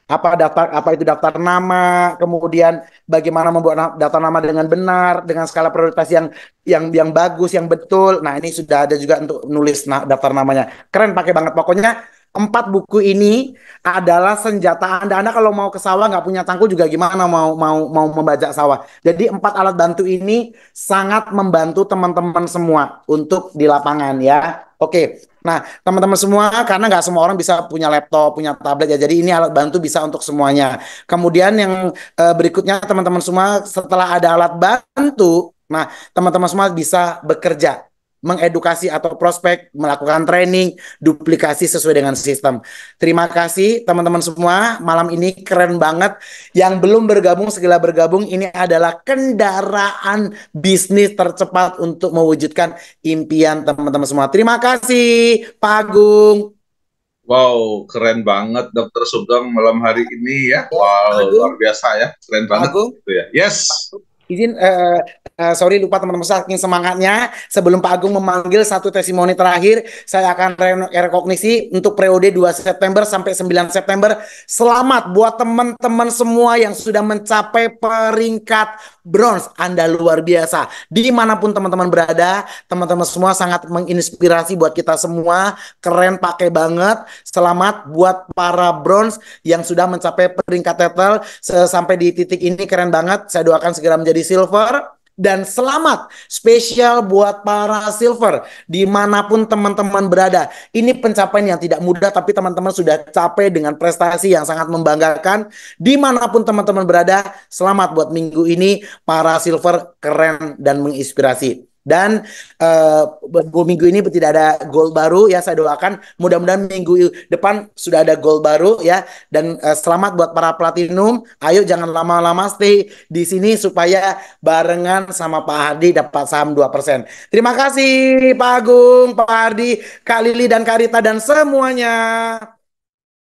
apa daftar apa itu daftar nama kemudian bagaimana membuat daftar nama dengan benar dengan skala prioritas yang yang yang bagus yang betul nah ini sudah ada juga untuk nulis na daftar namanya keren pakai banget pokoknya empat buku ini adalah senjata anda anda kalau mau ke sawah nggak punya tangku juga gimana mau mau mau membajak sawah jadi empat alat bantu ini sangat membantu teman-teman semua untuk di lapangan ya oke Nah, teman-teman semua, karena nggak semua orang bisa punya laptop, punya tablet ya. Jadi ini alat bantu bisa untuk semuanya. Kemudian yang e, berikutnya teman-teman semua, setelah ada alat bantu, nah teman-teman semua bisa bekerja mengedukasi atau prospek, melakukan training, duplikasi sesuai dengan sistem. Terima kasih teman-teman semua, malam ini keren banget. Yang belum bergabung segala bergabung, ini adalah kendaraan bisnis tercepat untuk mewujudkan impian teman-teman semua. Terima kasih Pak Agung. Wow, keren banget Dokter Sugeng malam hari ini ya. Wow, luar biasa ya, keren banget. Agung. Gitu ya. Yes. Izin uh, Uh, sorry lupa teman-teman saking semangatnya sebelum Pak Agung memanggil satu testimoni terakhir saya akan re rekognisi untuk periode 2 September sampai 9 September. Selamat buat teman-teman semua yang sudah mencapai peringkat bronze. Anda luar biasa. Dimanapun teman-teman berada, teman-teman semua sangat menginspirasi buat kita semua. Keren pakai banget. Selamat buat para bronze yang sudah mencapai peringkat title sampai di titik ini keren banget. Saya doakan segera menjadi silver dan selamat spesial buat para silver dimanapun teman-teman berada. Ini pencapaian yang tidak mudah tapi teman-teman sudah capek dengan prestasi yang sangat membanggakan. Dimanapun teman-teman berada, selamat buat minggu ini para silver keren dan menginspirasi. Dan uh, minggu ini tidak ada gol baru ya saya doakan mudah-mudahan minggu depan sudah ada gol baru ya dan uh, selamat buat para platinum. Ayo jangan lama-lama stay di sini supaya barengan sama Pak Hardi dapat saham 2%. Terima kasih Pak Agung, Pak Hardi, Kak Lili dan Karita dan semuanya.